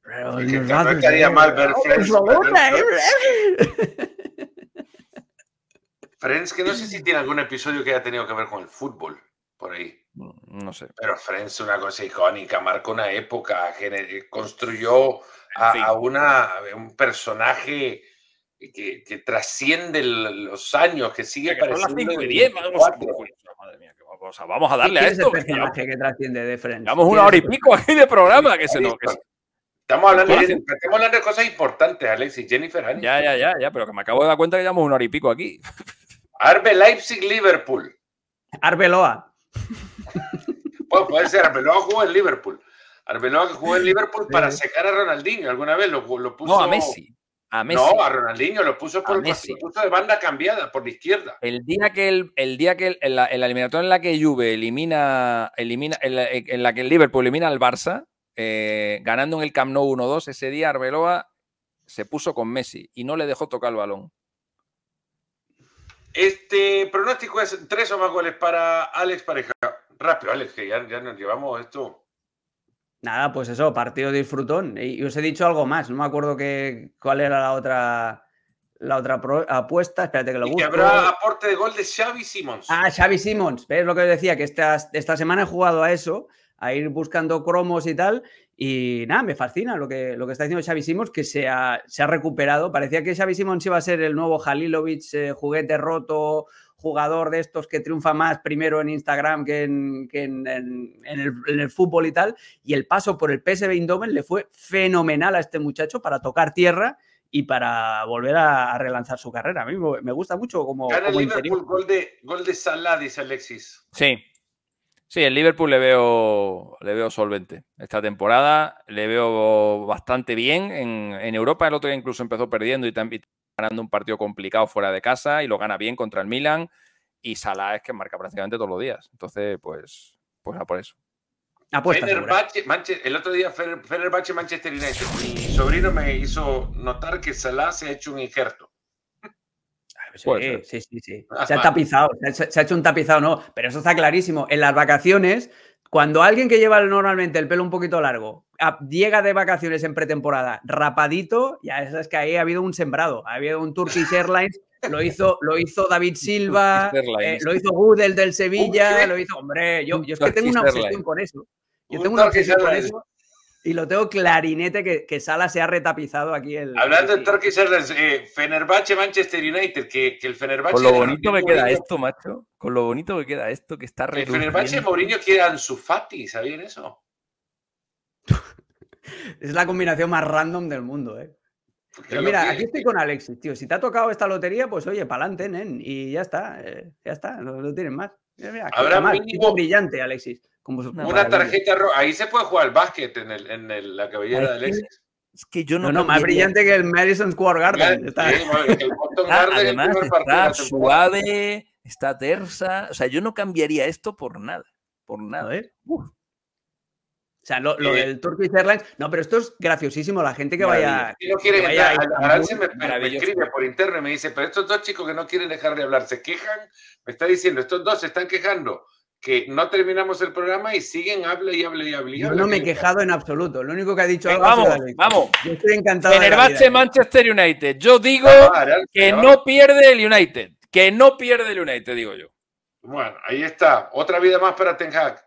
Pero que no mal ver Friends. ¿eh? Friends, que no sé si tiene algún episodio que haya tenido que ver con el fútbol, por ahí. Mm, no sé. Pero Friends es una cosa icónica, marcó una época, eh, construyó a, una, un personaje que, trasciende los años, que sigue madre mía, o sea, vamos a darle a esto. Es que trasciende de Llevamos una hora y pico aquí de programa que Estamos hablando, de, cosas importantes, Alexis. Jennifer Ya, ya, ya, ya, pero que me acabo de dar cuenta que llevamos una hora y pico aquí. Arbe Leipzig-Liverpool. Arbeloa. puede ser. Arbeloa jugó en Liverpool. Arbeloa jugó en Liverpool para sacar a Ronaldinho. Alguna vez lo, puso. a Messi. No, a Ronaldinho lo puso, por, lo puso de banda cambiada, por la izquierda. El día que el, día que el, en la, que Juve elimina, elimina en la, que el Liverpool elimina al Barça, eh, ganando en el Camp Nou 1-2, ese día Arbeloa se puso con Messi y no le dejó tocar el balón. Este pronóstico es tres o más goles para Alex Pareja. Rápido, Alex, que ya nos llevamos esto. Nada, pues eso, partido disfrutón. Y, os he dicho algo más, no me acuerdo cuál era la otra la otra apuesta. Espérate que lo busque. habrá aporte de gol de Xavi Simons. Ah, Xavi Simons. Es lo que os decía, que esta, semana he jugado a eso, a ir buscando cromos y tal. Y nada, me fascina lo que, lo que está diciendo Xavi Simons, que se ha, recuperado. Parecía que Xavi Simons iba a ser el nuevo Halilovic, eh, juguete roto, jugador de estos que triunfa más primero en Instagram que en, el, fútbol y tal. Y el paso por el PSV Eindhoven le fue fenomenal a este muchacho para tocar tierra y para volver a, relanzar su carrera. A mí me gusta mucho como. gol de, gol de dice Alexis. Sí. Sí, el Liverpool le veo, le veo solvente esta temporada, le veo bastante bien en, Europa. El otro día incluso empezó perdiendo y también ganando un partido complicado fuera de casa y lo gana bien contra el Milan. Y Salah es que marca prácticamente todos los días. Entonces, pues, pues a por eso. el otro día Fenerbahce Manchester United. Mi sobrino me hizo notar que Salah se ha hecho un injerto. Pues sí, sí, sí, ah, Se ha tapizado, se, ha hecho un tapizado, no, pero eso está clarísimo. En las vacaciones, cuando alguien que lleva normalmente el pelo un poquito largo ah, llega de vacaciones en pretemporada rapadito, ya sabes que ahí ha habido un sembrado, ha habido un Turkish Airlines, lo hizo, lo hizo David Silva, eh, lo hizo Goodell del Sevilla, lo hizo, hombre, yo, yo es que tengo una obsesión con eso. Yo tengo una obsesión con eso y lo tengo clarinete que, que Sala se ha retapizado aquí. El, Hablando de Turkish Airlines, eh, Fenerbahce, Manchester United, que, que el Fenerbahce... Con lo bonito me queda esto, macho. Con lo bonito que queda esto, que está re... El Fenerbahce Mourinho quiere su Fati, ¿sabían eso? es la combinación más random del mundo, ¿eh? Pero mira, aquí estoy con Alexis, tío. Si te ha tocado esta lotería, pues oye, pa'lante, nen. Y ya está, eh, ya está, no, tienen más. Mira, mira, Habrá más brillante, Alexis una, tarjeta roja. Ahí se puede jugar al básquet en, la cabellera de Alexis. Es que yo no. más brillante que el Madison Square Garden. el Garden además, el está suave, está tersa. O sea, yo no cambiaría esto por nada. Por nada. ¿eh? O sea, lo, lo eh, del Turkish Airlines. No, pero esto es graciosísimo. La gente que vaya. a, me, me, escribe por internet y me dice: Pero estos dos chicos que no quieren dejar de hablar se quejan. Me está diciendo: Estos dos se están quejando que no terminamos el programa y siguen, hable y hable y hable. no me he quejado en absoluto. Lo único que ha dicho. es... vamos, vamos. Yo estoy encantado. Manchester United. Yo digo que no pierde el United. Que no pierde el United, digo yo. Bueno, ahí está. Otra vida más para Ten Hag.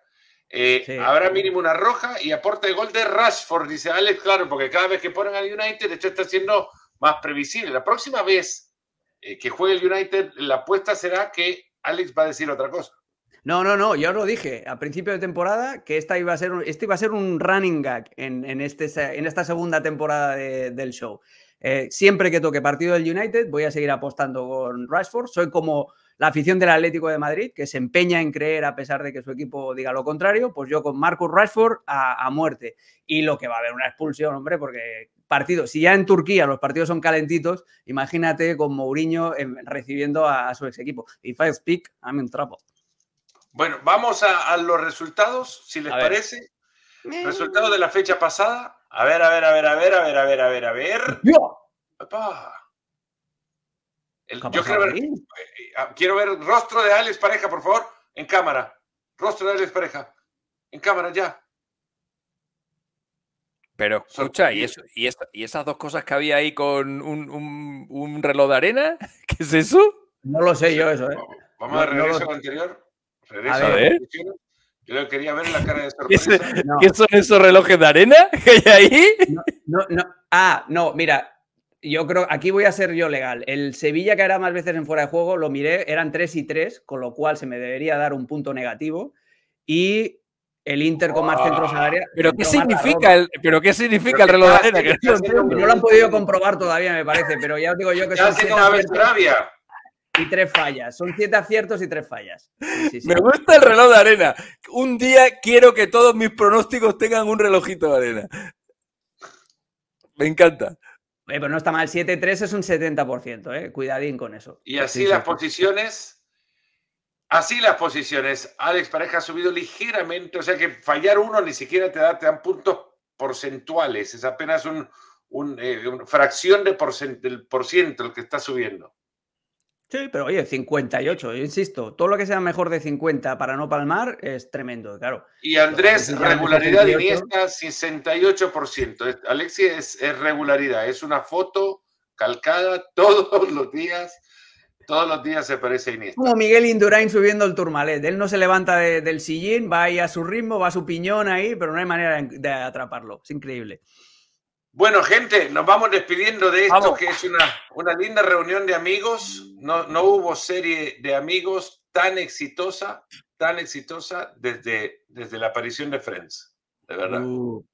Eh, habrá mínimo una roja y aporte de gol de Rashford, dice Alex, claro, porque cada vez que ponen al United, de hecho está siendo más previsible. La próxima vez eh, que juegue el United, la apuesta será que Alex va a decir otra cosa. No, no, no, yo lo dije a principio de temporada que esta iba a ser, este iba a ser un running gag en, este, en esta segunda temporada del show. Eh, siempre que toque partido del United voy a seguir apostando con Rashford. Soy como la afición del Atlético de Madrid, que se empeña en creer a pesar de que su equipo diga lo contrario, pues yo con Marcus Rashford a, muerte. Y lo que va a haber una expulsión, hombre, porque partido. si ya en Turquía los partidos son calentitos, imagínate con Mourinho em, recibiendo a, su ex equipo. If I speak, I'm in trouble. Bueno, vamos a, los resultados, si les parece. Eh. Resultados de la fecha pasada. A ver, a ver, a ver, a ver, a ver, a ver, a ver, a ver. yo quiero ver, eh, ah, quiero rostro de Alex Pareja, por favor, en cámara. Rostro de Alex Pareja, en cámara ya. Pero escucha, ¿y, eso, y, ¿y esas dos cosas que había ahí con un, reloj de arena? ¿Qué es eso? No lo sé yo eso, ¿eh? Vamos, a lo... anterior a, ver. yo quería ver la cara de sorpresa. ¿Qué, ¿Qué son esos relojes de arena que hay ahí? No, Ah, no, mira, yo creo, aquí voy a ser yo legal. El Sevilla que era más veces en fuera de juego, lo miré, eran 3 y 3, con lo cual se me debería dar un punto negativo. Y el Inter con más centros al área. ¿Pero qué significa el, pero qué significa el reloj de arena? No lo han podido comprobar todavía, me parece, pero ya os digo yo que... una y tres fallas. Son siete aciertos y tres fallas. Me gusta el reloj de arena. Un día quiero que todos mis pronósticos tengan un relojito de arena. Me encanta. Eh, pero pues no está mal, 7-3 es un 70%, ¿eh? cuidadín con eso. Y así las posiciones, así las posiciones. Alex Pareja ha subido ligeramente, o sea que fallar uno ni siquiera te, da, te dan puntos porcentuales, es apenas una eh, fracción de del por ciento el que está subiendo. Sí, pero oye, 58, insisto, todo lo que sea mejor de 50 para no palmar es tremendo, claro. Y Andrés, regularidad de Iniesta, 68%. Alexis es, es, regularidad, es una foto calcada todos los días, todos los días se parece a Iniesta. Como Miguel Indurain subiendo el turmalet, él no se levanta del sillín, va ahí a su ritmo, va a su piñón ahí, pero no hay manera de atraparlo, es increíble. Bueno, gente, nos vamos despidiendo de esto, que es una, una linda reunión de amigos. No, no hubo serie de amigos tan exitosa, tan exitosa desde, desde la aparición de Friends, de verdad. Uh,